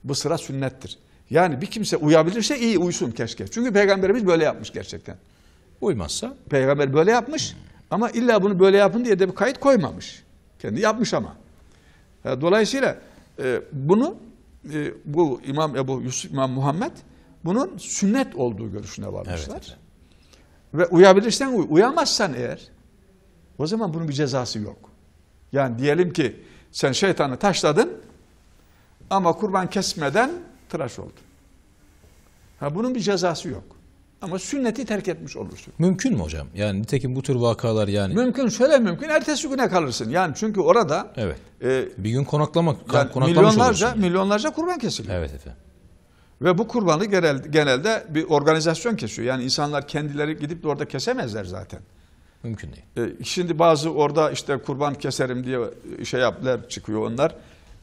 Bu sıra sünnettir. Yani bir kimse uyabilirse iyi uysun keşke. Çünkü peygamberimiz böyle yapmış gerçekten. Uymazsa? Peygamber böyle yapmış hmm. ama illa bunu böyle yapın diye de bir kayıt koymamış. Kendi yapmış ama. Dolayısıyla e, bunu e, bu İmam Ebu Yusuf İmam Muhammed bunun sünnet olduğu görüşüne varmışlar. evet. Ve uyabilirsen uy, uyamazsan eğer o zaman bunun bir cezası yok. Yani diyelim ki sen şeytanı taşladın ama kurban kesmeden tıraş oldun. Ha bunun bir cezası yok. Ama sünneti terk etmiş
olursun. Mümkün mü hocam? Yani nitekim bu tür vakalar yani. Mümkün şöyle mümkün. Ertesi güne kalırsın. Yani çünkü orada evet. E, bir gün konaklamak yani konaklamış milyonlarca
yani. milyonlarca kurban kesiliyor. Evet efendim. Ve bu kurbanı genel, genelde bir organizasyon kesiyor. Yani insanlar kendileri gidip de orada kesemezler zaten. Mümkün değil. E, şimdi bazı orada işte kurban keserim diye şey yaptılar çıkıyor onlar.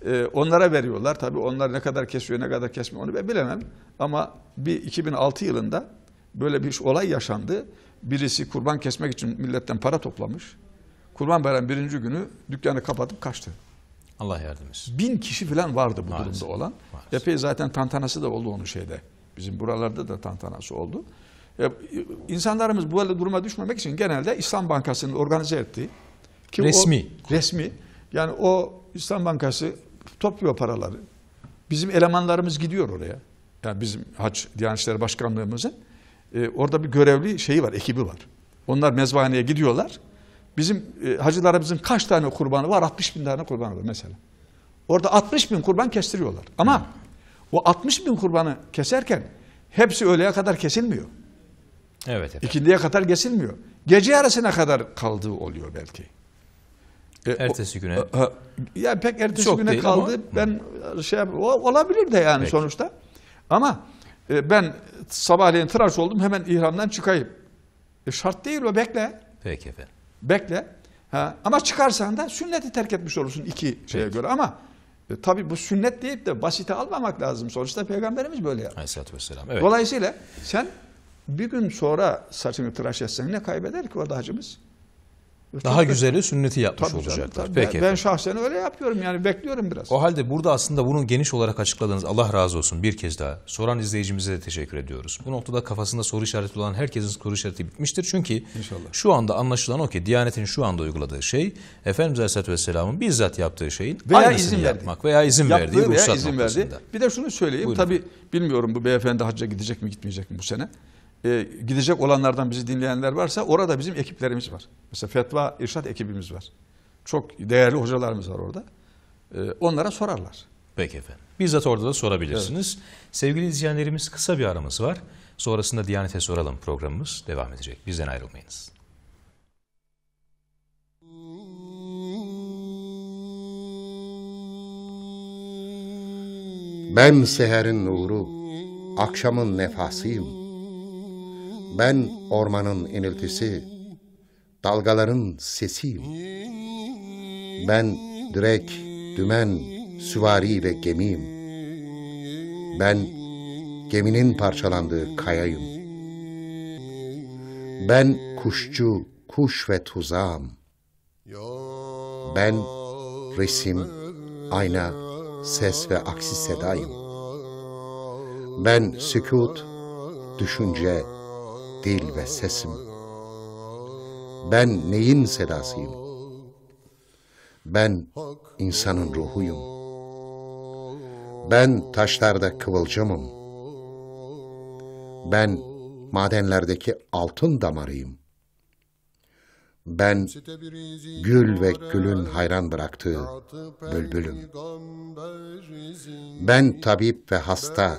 E, onlara veriyorlar. Tabii onlar ne kadar kesiyor ne kadar kesmiyor onu ben bilemem. Ama bir 2006 yılında böyle bir olay yaşandı. Birisi kurban kesmek için milletten para toplamış. Kurban bayramı birinci günü dükkanı kapatıp kaçtı. Allah yardımcısı. Bin kişi falan vardı bu Maalesef. durumda olan. Maalesef. Epey zaten tantanası da oldu onun şeyde. Bizim buralarda da tantanası oldu. İnsanlarımız bu duruma düşmemek için genelde İslam Bankası'nın organize ettiği ki resmi. O, resmi. Yani o İslam Bankası topluyor paraları. Bizim elemanlarımız gidiyor oraya. Yani bizim hac Diyanet İşleri Başkanlığımızın e, orada bir görevli şeyi var, ekibi var. Onlar mezbahaneye gidiyorlar. Bizim e, hacılarımızın kaç tane kurbanı var? 60 bin tane kurbanı var mesela. Orada 60 bin kurban kestiriyorlar. Ama hmm. o 60 bin kurbanı keserken hepsi öğleye kadar kesilmiyor. Evet efendim. İkindiye kadar kesilmiyor. Gece yarısına kadar kaldığı oluyor belki.
E, ertesi güne. E,
ya pek ertesi Çok güne kaldı. Ama, ben şey olabilir de yani Peki. sonuçta. Ama e, ben sabahleyin tıraş oldum hemen ihramdan çıkayım. E, şart değil o bekle. Peki efendim. Bekle. Ha, ama çıkarsan da sünneti terk etmiş olursun iki şeye Peki. göre ama e, tabii bu sünnet deyip de basite almamak lazım. Sonuçta peygamberimiz böyle yaptı. Aleyhisselatü vesselam. Evet. Dolayısıyla sen bir gün sonra saçını tıraş etsen ne kaybeder ki orada hacımız? E, daha Çok güzeli
sünneti yapmış tabii olacaklar. Canım, tabii. Peki ben
şahsen öyle yapıyorum yani bekliyorum biraz.
O halde burada aslında bunun geniş olarak açıkladığınız Allah razı olsun bir kez daha. Soran izleyicimize de teşekkür ediyoruz. Bu noktada kafasında soru işareti olan herkesin soru işareti bitmiştir. Çünkü İnşallah. şu anda anlaşılan o ki Diyanet'in şu anda uyguladığı şey Efendimiz Aleyhisselatü Vesselam'ın bizzat yaptığı şeyin veya izin yapmak verdi. veya izin Yaptığı verdiği veya izin noktasında. Verdi.
Bir de şunu söyleyeyim Buyurun. tabii bilmiyorum bu beyefendi hacca gidecek mi gitmeyecek mi bu sene e, gidecek olanlardan bizi dinleyenler varsa orada bizim ekiplerimiz var. Mesela fetva irşat ekibimiz var. Çok
değerli hocalarımız var orada. E, onlara sorarlar. Peki efendim. Bizzat orada da sorabilirsiniz. Evet. Sevgili izleyenlerimiz kısa bir aramız var. Sonrasında Diyanet'e soralım programımız devam edecek.
Bizden ayrılmayınız. Ben seherin nuru, akşamın nefasıyım. Ben ormanın iniltisi, dalgaların sesiyim. Ben direk, dümen, süvari ve gemiyim. Ben geminin parçalandığı kayayım. Ben kuşçu, kuş ve tuzağım. Ben resim, ayna, ses ve aksi sedayım. Ben sükut, düşünce, Dil ve sesim. Ben neyin sedasıyım? Ben insanın ruhuyum. Ben taşlarda kıvılcımım. Ben madenlerdeki altın damarıyım. Ben gül ve gülün hayran bıraktığı bülbülüm. Ben tabip ve hasta,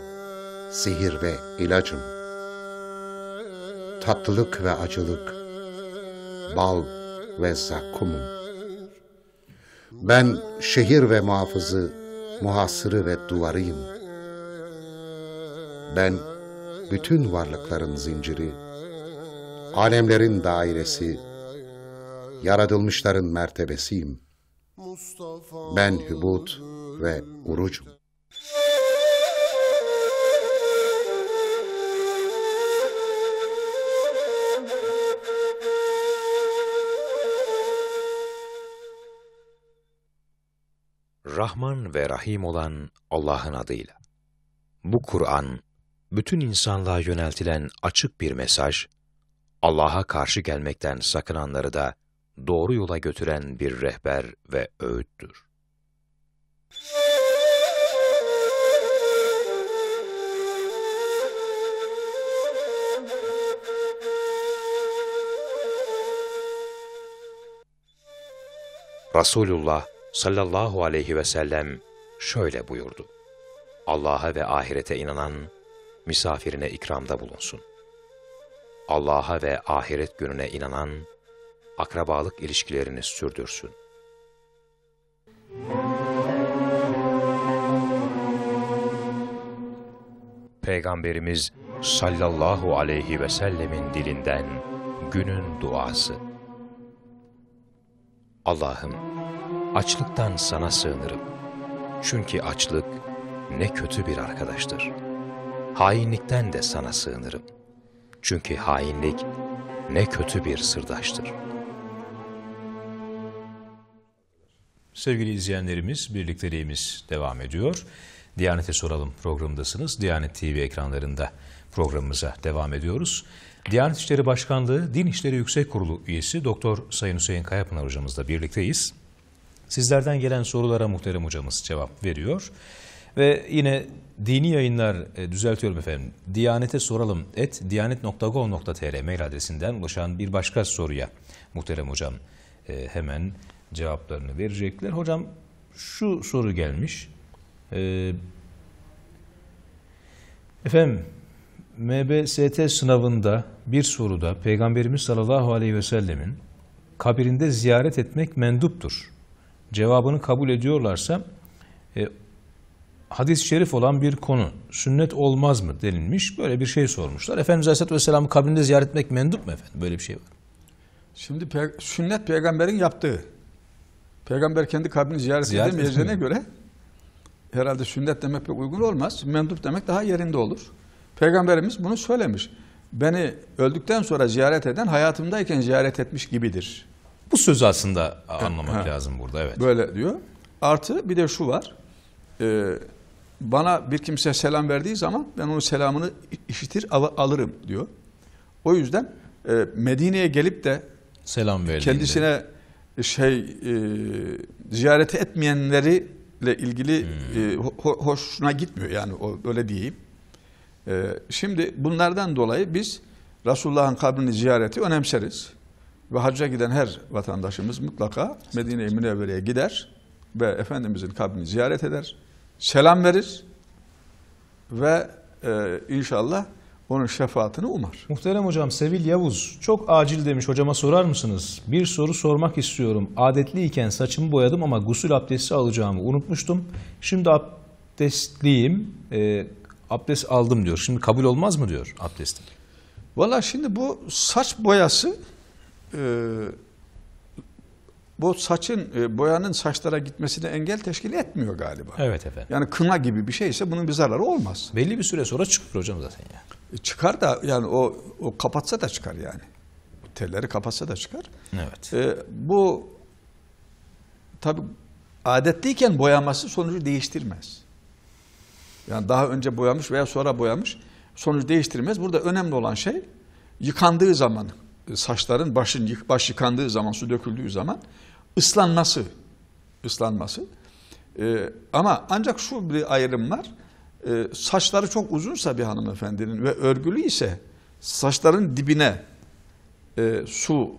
sihir ve ilacım tatlılık ve acılık, bal ve zakkumum. Ben şehir ve muhafızı, muhasırı ve duvarıyım. Ben bütün varlıkların zinciri, alemlerin dairesi, yaratılmışların mertebesiyim. Ben hübut ve urucum.
Rahman ve Rahim olan Allah'ın adıyla. Bu Kur'an, bütün insanlığa yöneltilen açık bir mesaj, Allah'a karşı gelmekten sakınanları da doğru yola götüren bir rehber
ve öğüttür. Resulullah
sallallahu aleyhi ve sellem şöyle buyurdu. Allah'a ve ahirete inanan misafirine ikramda bulunsun. Allah'a ve ahiret gününe inanan akrabalık ilişkilerini sürdürsün. Peygamberimiz sallallahu aleyhi ve sellemin dilinden günün duası. Allah'ım Açlıktan sana sığınırım. Çünkü açlık ne kötü bir arkadaştır. Hainlikten de sana sığınırım. Çünkü hainlik ne kötü bir sırdaştır. Sevgili izleyenlerimiz, birlikteliğimiz devam ediyor. Diyanet'e soralım programındasınız. Diyanet TV ekranlarında programımıza devam ediyoruz. Diyanet İşleri Başkanlığı Din İşleri Yüksek Kurulu üyesi Doktor Sayın Hüseyin Kayapınar hocamızla birlikteyiz. Sizlerden gelen sorulara muhterem hocamız cevap veriyor. Ve yine dini yayınlar e, düzeltiyorum efendim. Diyanete soralım et diyanet.gov.tr mail adresinden ulaşan bir başka soruya muhterem hocam e, hemen cevaplarını verecekler. Hocam şu soru gelmiş. E, efendim MBST sınavında bir soruda Peygamberimiz sallallahu aleyhi ve sellemin kabirinde ziyaret etmek menduptur cevabını kabul ediyorlarsa e, hadis-i şerif olan bir konu sünnet olmaz mı denilmiş. Böyle bir şey sormuşlar. Efendimiz Aleyhisselatü Vesselam'ı kabrinde ziyaret etmek mendup mu efendim? Böyle bir şey var. Şimdi pe sünnet peygamberin yaptığı. Peygamber
kendi kabrini ziyaret, ziyaret edemeyeceğine göre herhalde sünnet demek pek uygun olmaz. Mendup demek daha yerinde olur. Peygamberimiz bunu söylemiş. Beni öldükten sonra ziyaret eden hayatımdayken ziyaret etmiş gibidir. Bu sözü aslında anlamak ha.
lazım burada. Evet.
Böyle diyor. Artı bir de şu var. Ee, bana bir kimse selam verdiği zaman ben onun selamını işitir al alırım diyor. O yüzden e, Medine'ye gelip de selam verdiğinde. kendisine e, şey e, ziyarete etmeyenleri ile ilgili hmm. e, ho hoşuna gitmiyor yani o, öyle diyeyim. E, şimdi bunlardan dolayı biz Resulullah'ın kabrini ziyareti önemseriz. Ve hacca giden her vatandaşımız mutlaka Medine-i Münevvere'ye gider ve Efendimizin kabrini ziyaret eder, selam verir ve e, inşallah
onun şefaatini umar. Muhterem hocam Sevil Yavuz çok acil demiş hocama sorar mısınız? Bir soru sormak istiyorum. Adetliyken saçımı boyadım ama gusül abdesti alacağımı unutmuştum. Şimdi abdestliyim, e, abdest aldım diyor. Şimdi kabul olmaz mı diyor abdestim? Valla şimdi bu saç
boyası ee, bu saçın e, boyanın saçlara gitmesine engel teşkil etmiyor galiba. Evet efendim. Yani kına gibi bir şeyse bunun bir zararı olmaz. Belli bir süre sonra çıkıyor hocam zaten ya. E, çıkar da yani o, o kapatsa da çıkar yani. Telleri kapatsa da çıkar. Evet. E, bu tabi adetliyken boyaması sonucu değiştirmez. Yani daha önce boyamış veya sonra boyamış sonucu değiştirmez. Burada önemli olan şey yıkandığı zamanı saçların başın, yık baş yıkandığı zaman, su döküldüğü zaman ıslanması, ıslanması. E, ama ancak şu bir ayrım var. E, saçları çok uzunsa bir hanımefendinin ve örgülü ise saçların dibine e, su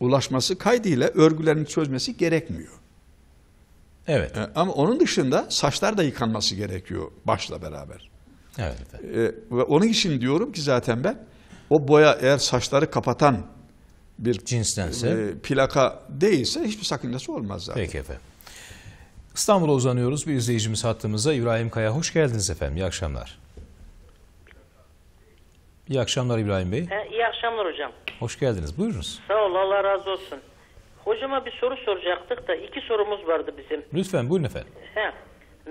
ulaşması kaydıyla örgülerini çözmesi gerekmiyor. Evet. E, ama onun dışında saçlar da yıkanması gerekiyor başla beraber. Evet. E, ve onun için diyorum ki zaten ben o boya eğer saçları
kapatan bir cinslense e, plaka değilse hiçbir sakıncası olmaz zaten. Peki efendim. İstanbul'a uzanıyoruz. Bir izleyicimiz hattımıza İbrahim Kaya. Hoş geldiniz efendim. İyi akşamlar. İyi akşamlar İbrahim Bey.
E, iyi akşamlar hocam.
Hoş geldiniz. Buyurunuz.
Sağ ol. Allah razı olsun. Hocama bir soru soracaktık da iki sorumuz vardı bizim. Lütfen buyurun efendim. He,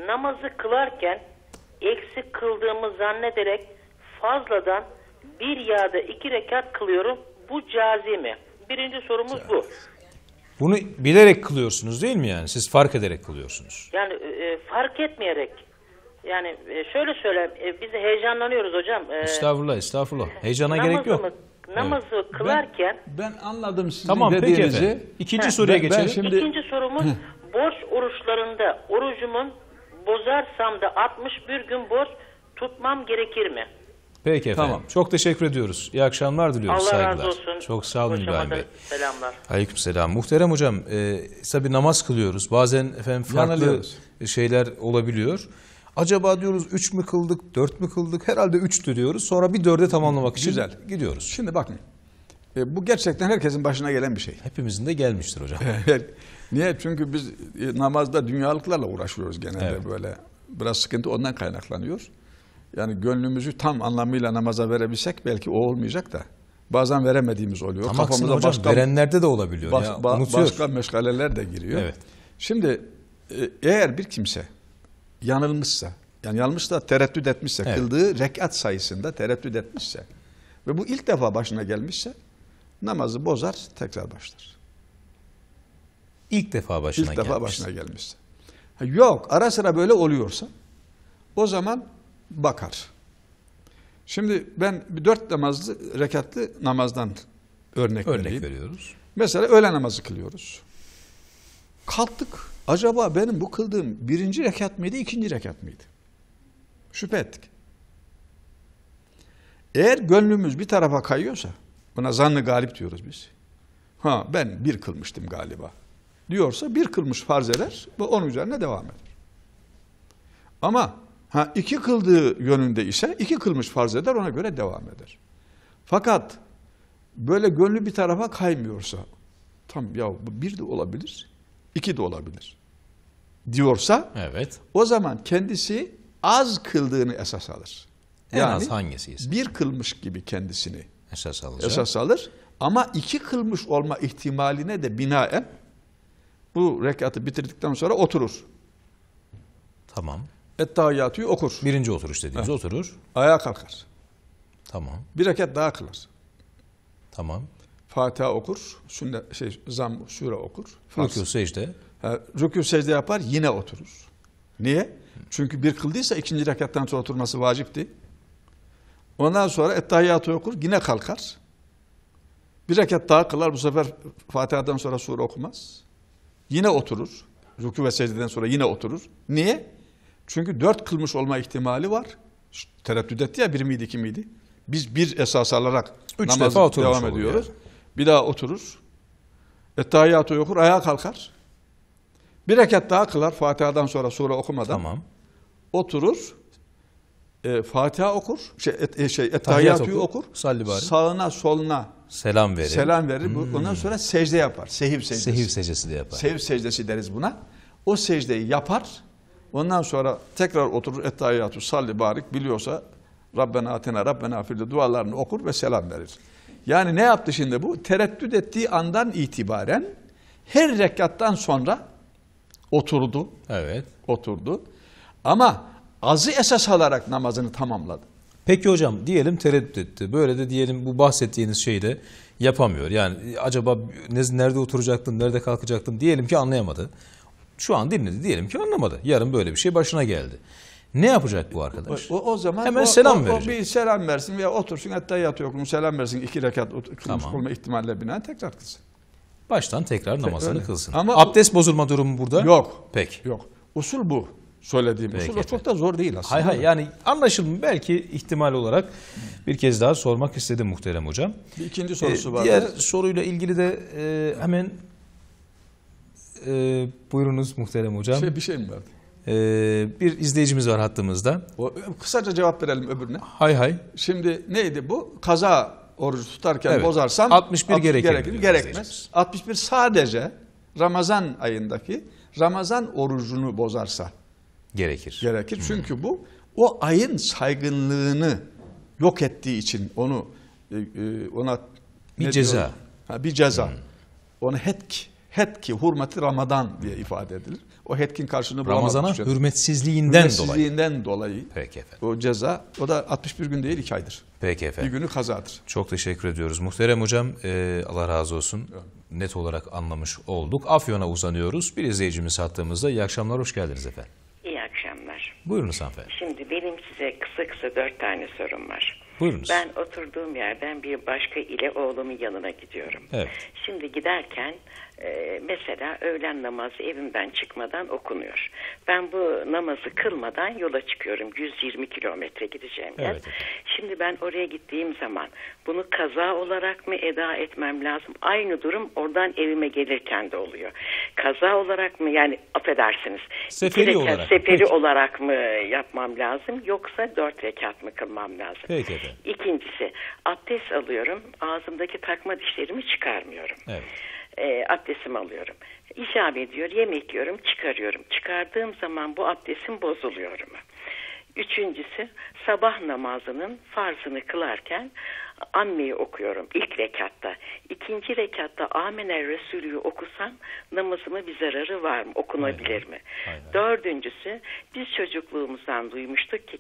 namazı kılarken eksik kıldığımı zannederek fazladan bir yağda iki rekat kılıyorum. Bu cazi mi? Birinci sorumuz bu.
Bunu bilerek kılıyorsunuz değil mi yani? Siz fark ederek kılıyorsunuz.
Yani e, e fark etmeyerek. Yani e, şöyle söyle e, biz heyecanlanıyoruz hocam. E, estağfurullah
estağfurullah. Heyecana namazımı, gerek yok.
Namazı evet. kılarken. Ben, ben anladım sizin tamam, dediğinizi. İkinci heh, soruya ben, geçelim. Ben şimdi... İkinci sorumuz borç oruçlarında orucumun bozarsam da 61 gün borç tutmam gerekir mi?
Peki efendim. Tamam. Çok teşekkür ediyoruz. İyi akşamlar diliyoruz. Allah saygılar. razı olsun. Çok sağ olun İbrahim Bey. Selamlar. Aleyküm selam. Muhterem hocam e, tabi namaz kılıyoruz. Bazen efendim farklı şeyler olabiliyor. Acaba diyoruz 3 mü kıldık, 4 mü kıldık? Herhalde 3'tü diyoruz. Sonra bir 4'e tamamlamak için Güzel. gidiyoruz. Şimdi bakın.
E, bu gerçekten herkesin başına gelen bir şey. Hepimizin de gelmiştir hocam. Niye? Çünkü biz e, namazda dünyalıklarla uğraşıyoruz genelde evet. böyle. Biraz sıkıntı ondan kaynaklanıyor yani gönlümüzü tam anlamıyla namaza verebilsek belki o olmayacak da. Bazen veremediğimiz oluyor. Tam Kafamıza hocam, başka verenlerde de olabiliyor. Baş, ya, başka meşgaleler de giriyor. Evet. Şimdi e, eğer bir kimse yanılmışsa, yani yanılmış da tereddüt etmişse, evet. kıldığı rekat sayısında tereddüt etmişse ve bu ilk defa başına gelmişse namazı bozar, tekrar başlar. İlk defa başına İlk defa gelmişse. başına gelmişse. Ha, yok, ara sıra böyle oluyorsa o zaman bakar. Şimdi ben dört namazlı, rekatlı namazdan örnek, örnek veriyoruz. Mesela öğle namazı kılıyoruz. Kalktık. Acaba benim bu kıldığım birinci rekat mıydı, ikinci rekat mıydı? Şüphe ettik. Eğer gönlümüz bir tarafa kayıyorsa, buna zannı galip diyoruz biz. Ha ben bir kılmıştım galiba diyorsa bir kılmış farz eder ve onun üzerine devam eder. Ama Ha iki kıldığı yönünde ise iki kılmış farz eder ona göre devam eder. Fakat böyle gönlü bir tarafa kaymıyorsa tam ya bir de olabilir, iki de olabilir diyorsa evet. o zaman kendisi az kıldığını esas alır. En yani, az hangisi? Ise? Bir kılmış gibi kendisini esas alır. Esas alır ama iki kılmış olma ihtimaline de binaen bu rekatı bitirdikten sonra oturur. Tamam. Ettahiyatı okur. Birinci oturuş dediğimiz evet.
oturur. Ayağa kalkar. Tamam.
Bir rekat daha kılar. Tamam. Fatiha okur, sünnet, şey, zam, sure okur. Rükû secde. Rükû secde yapar, yine oturur. Niye? Çünkü bir kıldıysa ikinci rekattan sonra oturması vacipti. Ondan sonra ettahiyatı okur, yine kalkar. Bir rekat daha kılar, bu sefer Fatiha'dan sonra sure okumaz. Yine oturur. Rükû ve secdeden sonra yine oturur. Niye? Çünkü dört kılmış olma ihtimali var. Tereddüt etti ya bir miydi iki miydi? Biz bir esas alarak Üç namazı defa devam ediyoruz. Yani. Bir daha oturur. Ettahiyyatı okur, ayağa kalkar. Bir rekat daha kılar Fatiha'dan sonra sure okumadan. Tamam. Oturur. E, Fatiha okur. Şey, et, e, şey Ettahiyyatı okur. okur. Salli bari. Sağına soluna selam verir. Selam verir. Hmm. Ondan sonra secde yapar. Sehiv secdesi. Sehiv secdesi de yapar. Sehiv secdesi deriz buna. O secdeyi yapar. Ondan sonra tekrar oturur Ettahiyatü salli barik biliyorsa Rabbena atina Rabbena filde dualarını okur ve selam verir. Yani ne yaptı şimdi bu? Tereddüt ettiği andan itibaren her rekattan sonra
oturdu. Evet. Oturdu. Ama azı esas alarak namazını tamamladı. Peki hocam diyelim tereddüt etti. Böyle de diyelim bu bahsettiğiniz şeyi de yapamıyor. Yani acaba nerede oturacaktım, nerede kalkacaktım diyelim ki anlayamadı. Şu an dinledi diyelim ki anlamadı. Yarın böyle bir şey başına geldi. Ne yapacak bu arkadaş? O, o zaman hemen o, selam o, O bir selam
versin veya otursun hatta yatıyor okumun selam versin iki rekat kılmış tamam. ihtimalle binaen tekrar kılsın. Baştan tekrar namazını Öyle. kılsın. Ama abdest bozulma
durumu burada? Yok. Pek. Yok. Usul bu. Söylediğim Peki, usul o çok da zor değil aslında. Hay hay yani anlaşılmıyor belki ihtimal olarak bir kez daha sormak istedim muhterem hocam. Bir ikinci sorusu ee, var. Diğer soruyla ilgili de e, hemen e, buyurunuz muhterem hocam. Şey, bir şey mi var? Ee, bir izleyicimiz var hattımızda. O,
kısaca cevap verelim öbürüne. Hay hay. Şimdi neydi bu? Kaza orucu tutarken evet. bozarsam 61, gerekir, gerekmez. 61 sadece Ramazan ayındaki Ramazan orucunu bozarsa gerekir. Gerekir. Çünkü bu o ayın saygınlığını yok ettiği için onu e, e, ona bir ceza. Ha, bir ceza. Hmm. Onu hetk hetki, hürmeti Ramazan diye ifade edilir. O hetkin karşılığını Ramazan'a hürmetsizliğinden, hürmetsizliğinden dolayı. dolayı. Peki efendim. O ceza, o da 61 gün değil 2 aydır.
Peki efendim. Bir günü kazadır. Çok teşekkür ediyoruz. Muhterem hocam e, Allah razı olsun. Net olarak anlamış olduk. Afyon'a uzanıyoruz. Bir izleyicimiz hattımızda. iyi akşamlar, hoş geldiniz efendim.
İyi akşamlar.
Buyurunuz hanımefendi.
Şimdi benim size kısa kısa dört tane sorum var. Buyurunuz. Ben oturduğum yerden bir başka ile oğlumun yanına gidiyorum. Evet. Şimdi giderken ee, mesela öğlen namazı evimden çıkmadan okunuyor. Ben bu namazı kılmadan yola çıkıyorum. 120 kilometre gideceğim yer. Evet. Şimdi ben oraya gittiğim zaman bunu kaza olarak mı eda etmem lazım? Aynı durum oradan evime gelirken de oluyor. Kaza olarak mı yani affedersiniz. Seferi rekat, olarak. Seferi Peki. olarak mı yapmam lazım yoksa dört rekat mı kılmam lazım? Peki efendim. İkincisi abdest alıyorum ağzımdaki takma dişlerimi çıkarmıyorum. Evet e, abdestimi alıyorum. İcab ediyor, yemek yiyorum, çıkarıyorum. Çıkardığım zaman bu abdestim bozuluyor mu? Üçüncüsü sabah namazının farzını kılarken ammeyi okuyorum ilk rekatta. İkinci rekatta Amine Resulü'yü okusam namazıma bir zararı var mı? Okunabilir Aynen. mi? Aynen. Dördüncüsü biz çocukluğumuzdan duymuştuk ki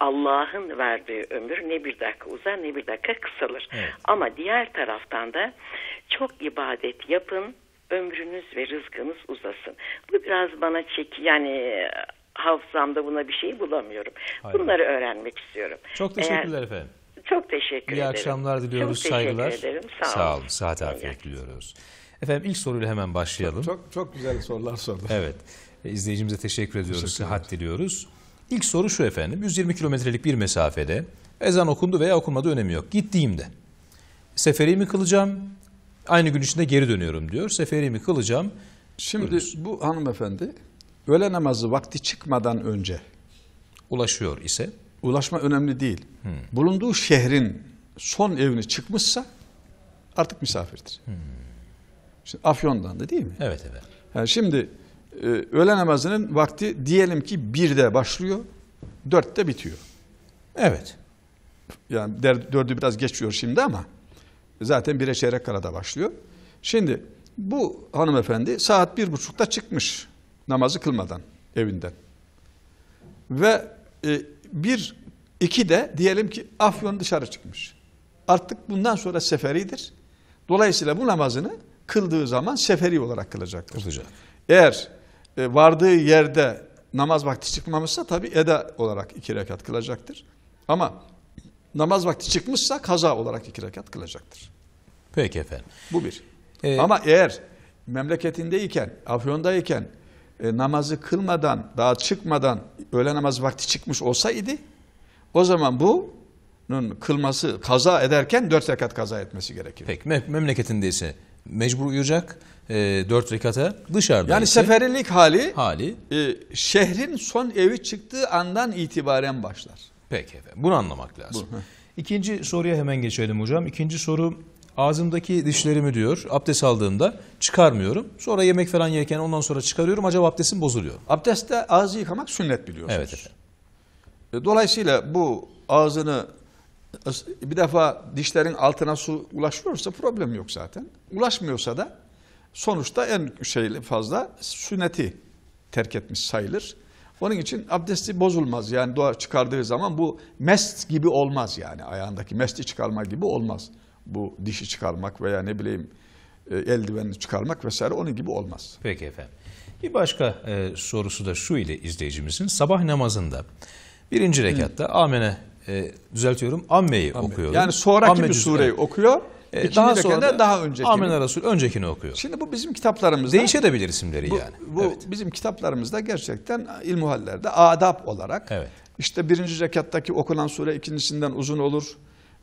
Allah'ın verdiği ömür ne bir dakika uzar ne bir dakika kısalır. Evet. Ama diğer taraftan da çok ibadet yapın, ömrünüz ve rızkınız uzasın. Bu biraz bana çek yani hafızamda buna bir şey bulamıyorum. Hayır. Bunları öğrenmek istiyorum. Çok teşekkürler Eğer, efendim. Çok teşekkür İyi ederim. İyi akşamlar diliyoruz, çok saygılar. ederim. Sağ, Sağ olun.
olun. Saat afiyet diliyoruz. Efendim ilk soruyla hemen başlayalım. Çok çok, çok güzel sorular sordu. evet. İzleyicimize teşekkür ediyoruz, sıhhat diliyoruz. İlk soru şu efendim. 120 kilometrelik bir mesafede ezan okundu veya okunmadı önemi yok. Gittiğimde seferimi kılacağım? Aynı gün içinde geri dönüyorum diyor. Seferimi kılacağım? Şimdi Buyurun. bu hanımefendi öğle namazı vakti çıkmadan önce ulaşıyor ise
ulaşma önemli değil. Hmm. Bulunduğu şehrin son evini çıkmışsa artık misafirdir. Hmm. Şimdi Afyon'dan da değil mi? Evet evet. Yani şimdi e, öğle namazının vakti diyelim ki birde başlıyor, dörtte bitiyor. Evet. Yani der, dördü biraz geçiyor şimdi ama zaten bire çeyrek kalada başlıyor. Şimdi bu hanımefendi saat bir buçukta çıkmış namazı kılmadan evinden. Ve e, bir, iki de diyelim ki Afyon dışarı çıkmış. Artık bundan sonra seferidir. Dolayısıyla bu namazını kıldığı zaman seferi olarak kılacaktır. Kılacak. Eğer e, vardığı yerde namaz vakti çıkmamışsa tabi eda olarak iki rekat kılacaktır. Ama namaz vakti çıkmışsa kaza olarak iki rekat kılacaktır. Peki efendim. Bu bir. Ee, Ama eğer memleketindeyken, Afyon'dayken e, namazı kılmadan, daha çıkmadan öğle namaz vakti çıkmış olsaydı o zaman bu'nun kılması kaza ederken dört rekat kaza etmesi gerekir.
Peki mem memleketindeyse mecbur uyuyacak e, 4 rekata dışarıda Yani seferilik hali, hali e, şehrin son evi çıktığı andan itibaren başlar. Peki efendim bunu anlamak lazım. Bu. İkinci soruya hemen geçelim hocam. İkinci soru ağzımdaki dişlerimi diyor abdest aldığımda çıkarmıyorum. Sonra yemek falan yerken ondan sonra çıkarıyorum. Acaba abdestim bozuluyor. Abdestte ağzı yıkamak sünnet biliyorsunuz. Evet efendim. E, dolayısıyla
bu ağzını e, bir defa dişlerin altına su ulaşıyorsa problem yok zaten. Ulaşmıyorsa da Sonuçta en şeyli fazla sünneti terk etmiş sayılır. Onun için abdesti bozulmaz. Yani dua çıkardığı zaman bu mest gibi olmaz yani ayağındaki mesti çıkarma gibi olmaz. Bu dişi
çıkarmak veya ne bileyim e, eldiveni çıkarmak vesaire onun gibi olmaz. Peki efendim. Bir başka e, sorusu da şu ile izleyicimizin. Sabah namazında birinci rekatta amene e, düzeltiyorum ammeyi Amme. okuyorum. Yani sonraki Amme bir sureyi okuyor. E, daha sonra da, daha önceki. Amin Resul öncekini okuyor. Şimdi bu bizim kitaplarımızda. Değişebilir isimleri bu, yani.
Bu evet. bizim kitaplarımızda gerçekten ilmuhallerde adab olarak. Evet. İşte birinci rekattaki okunan sure ikincisinden uzun olur.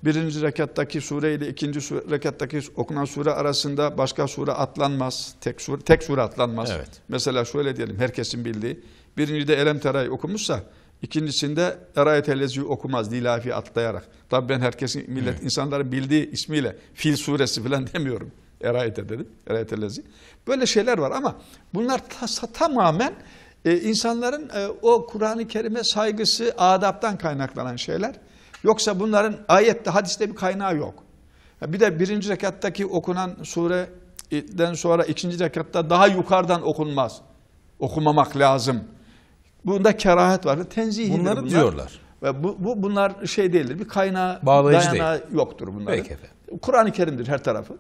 Birinci rekattaki sure ile ikinci sure, rekattaki okunan sure arasında başka sure atlanmaz. Tek sure, tek sure atlanmaz. Evet. Mesela şöyle diyelim herkesin bildiği. birinci de Elem Tera'yı okumuşsa İkincisinde Erayetellezi okumaz dilafi atlayarak. Tabii ben herkesin millet evet. insanların bildiği ismiyle Fil suresi falan demiyorum. Erayete dedim. Erayetellezi. Böyle şeyler var ama bunlar ta, tamamen e, insanların e, o Kur'an-ı Kerim'e saygısı adaptan kaynaklanan şeyler. Yoksa bunların ayette hadiste bir kaynağı yok. E, bir de birinci rekattaki okunan sureden sonra ikinci rekatta daha yukarıdan okunmaz. Okumamak lazım Bunda kerahat vardır. Tenzihidir Bunları bunlar. diyorlar. Ve bu, bu bunlar şey değildir. Bir kaynağı, Bağlayıcı dayanağı değil. yoktur bunların. Peki efendim. Kur'an-ı Kerim'dir her tarafı. İnsan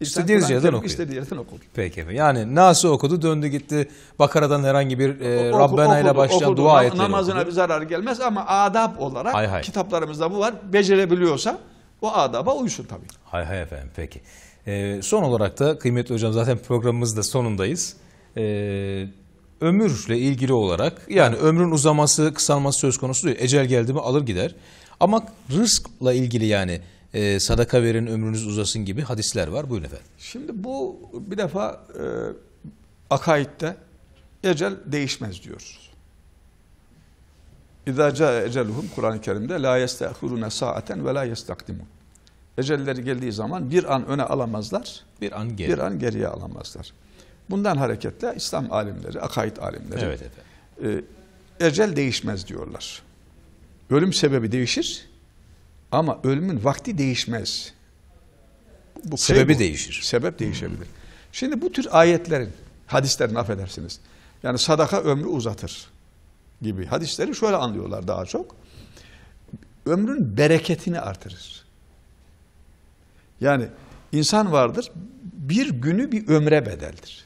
İstediği Kur'an-ı yerden Kerim okuyor. yerden okur. Peki efendim. Yani nasıl okudu döndü gitti Bakara'dan herhangi bir e, Oku- Rabbena ile başlayan okudu. dua etti. Namazına okudu. bir
zarar gelmez ama adab olarak Hay hay. kitaplarımızda bu var. Becerebiliyorsa o adaba uysun tabii.
Hay hay efendim peki. E, son olarak da kıymetli hocam zaten programımızda sonundayız. E, ömürle ilgili olarak yani ömrün uzaması kısalması söz konusu değil. Ecel geldi mi alır gider. Ama rızkla ilgili yani e, sadaka verin ömrünüz uzasın gibi hadisler var. Buyurun efendim.
Şimdi bu bir defa
e, akaidde
ecel değişmez diyoruz. İdaca eceluhum Kur'an-ı Kerim'de la yestehurune saaten ve la yestakdimun. Ecelleri geldiği zaman bir an öne alamazlar, bir an, geri. bir an geriye alamazlar. Bundan hareketle İslam alimleri, akaid alimleri evet, E, ecel değişmez diyorlar. Ölüm sebebi değişir ama ölümün vakti değişmez. Bu şey Sebebi bu. değişir. Sebep değişebilir. Hmm. Şimdi bu tür ayetlerin, hadislerin affedersiniz. Yani sadaka ömrü uzatır gibi hadisleri şöyle anlıyorlar daha çok. Ömrün bereketini artırır. Yani insan vardır, bir günü bir ömre bedeldir.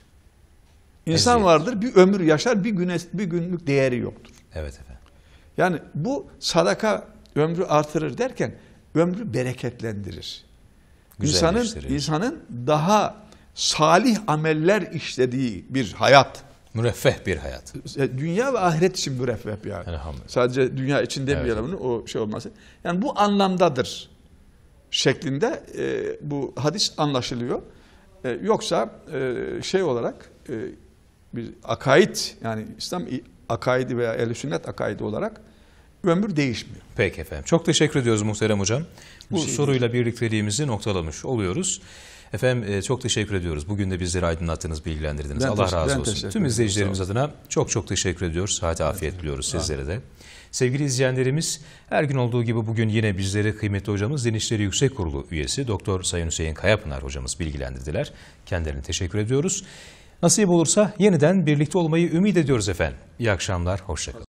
İnsan Eziyet. vardır bir ömür yaşar bir güne bir günlük değeri yoktur. Evet efendim. Yani bu sadaka ömrü artırır derken ömrü bereketlendirir. İnsanın insanın daha salih ameller işlediği bir hayat.
Müreffeh bir hayat.
E, dünya ve ahiret için müreffeh bir hayat. Sadece dünya için demeyelim evet. bunu o şey olması. Yani bu anlamdadır şeklinde e, bu hadis anlaşılıyor. E, yoksa e, şey olarak e, bir akaid yani İslam akaidi veya el sünnet akaidi olarak ömür değişmiyor.
Peki efendim. Çok teşekkür ediyoruz muhterem hocam. Bu şey soruyla değil. birlikteliğimizi noktalamış oluyoruz. Efendim e, çok teşekkür ediyoruz. Bugün de bizleri aydınlattınız, bilgilendirdiniz. Ben Allah razı olsun. Tüm izleyicilerimiz adına çok çok teşekkür ediyoruz. Saati afiyet diliyoruz sizlere de. Sevgili izleyenlerimiz her gün olduğu gibi bugün yine bizleri kıymetli hocamız Denizleri Yüksek Kurulu üyesi Doktor Sayın Hüseyin Kayapınar hocamız bilgilendirdiler. Kendilerine teşekkür ediyoruz. Nasip olursa yeniden birlikte olmayı ümit ediyoruz efendim. İyi akşamlar, hoşçakalın.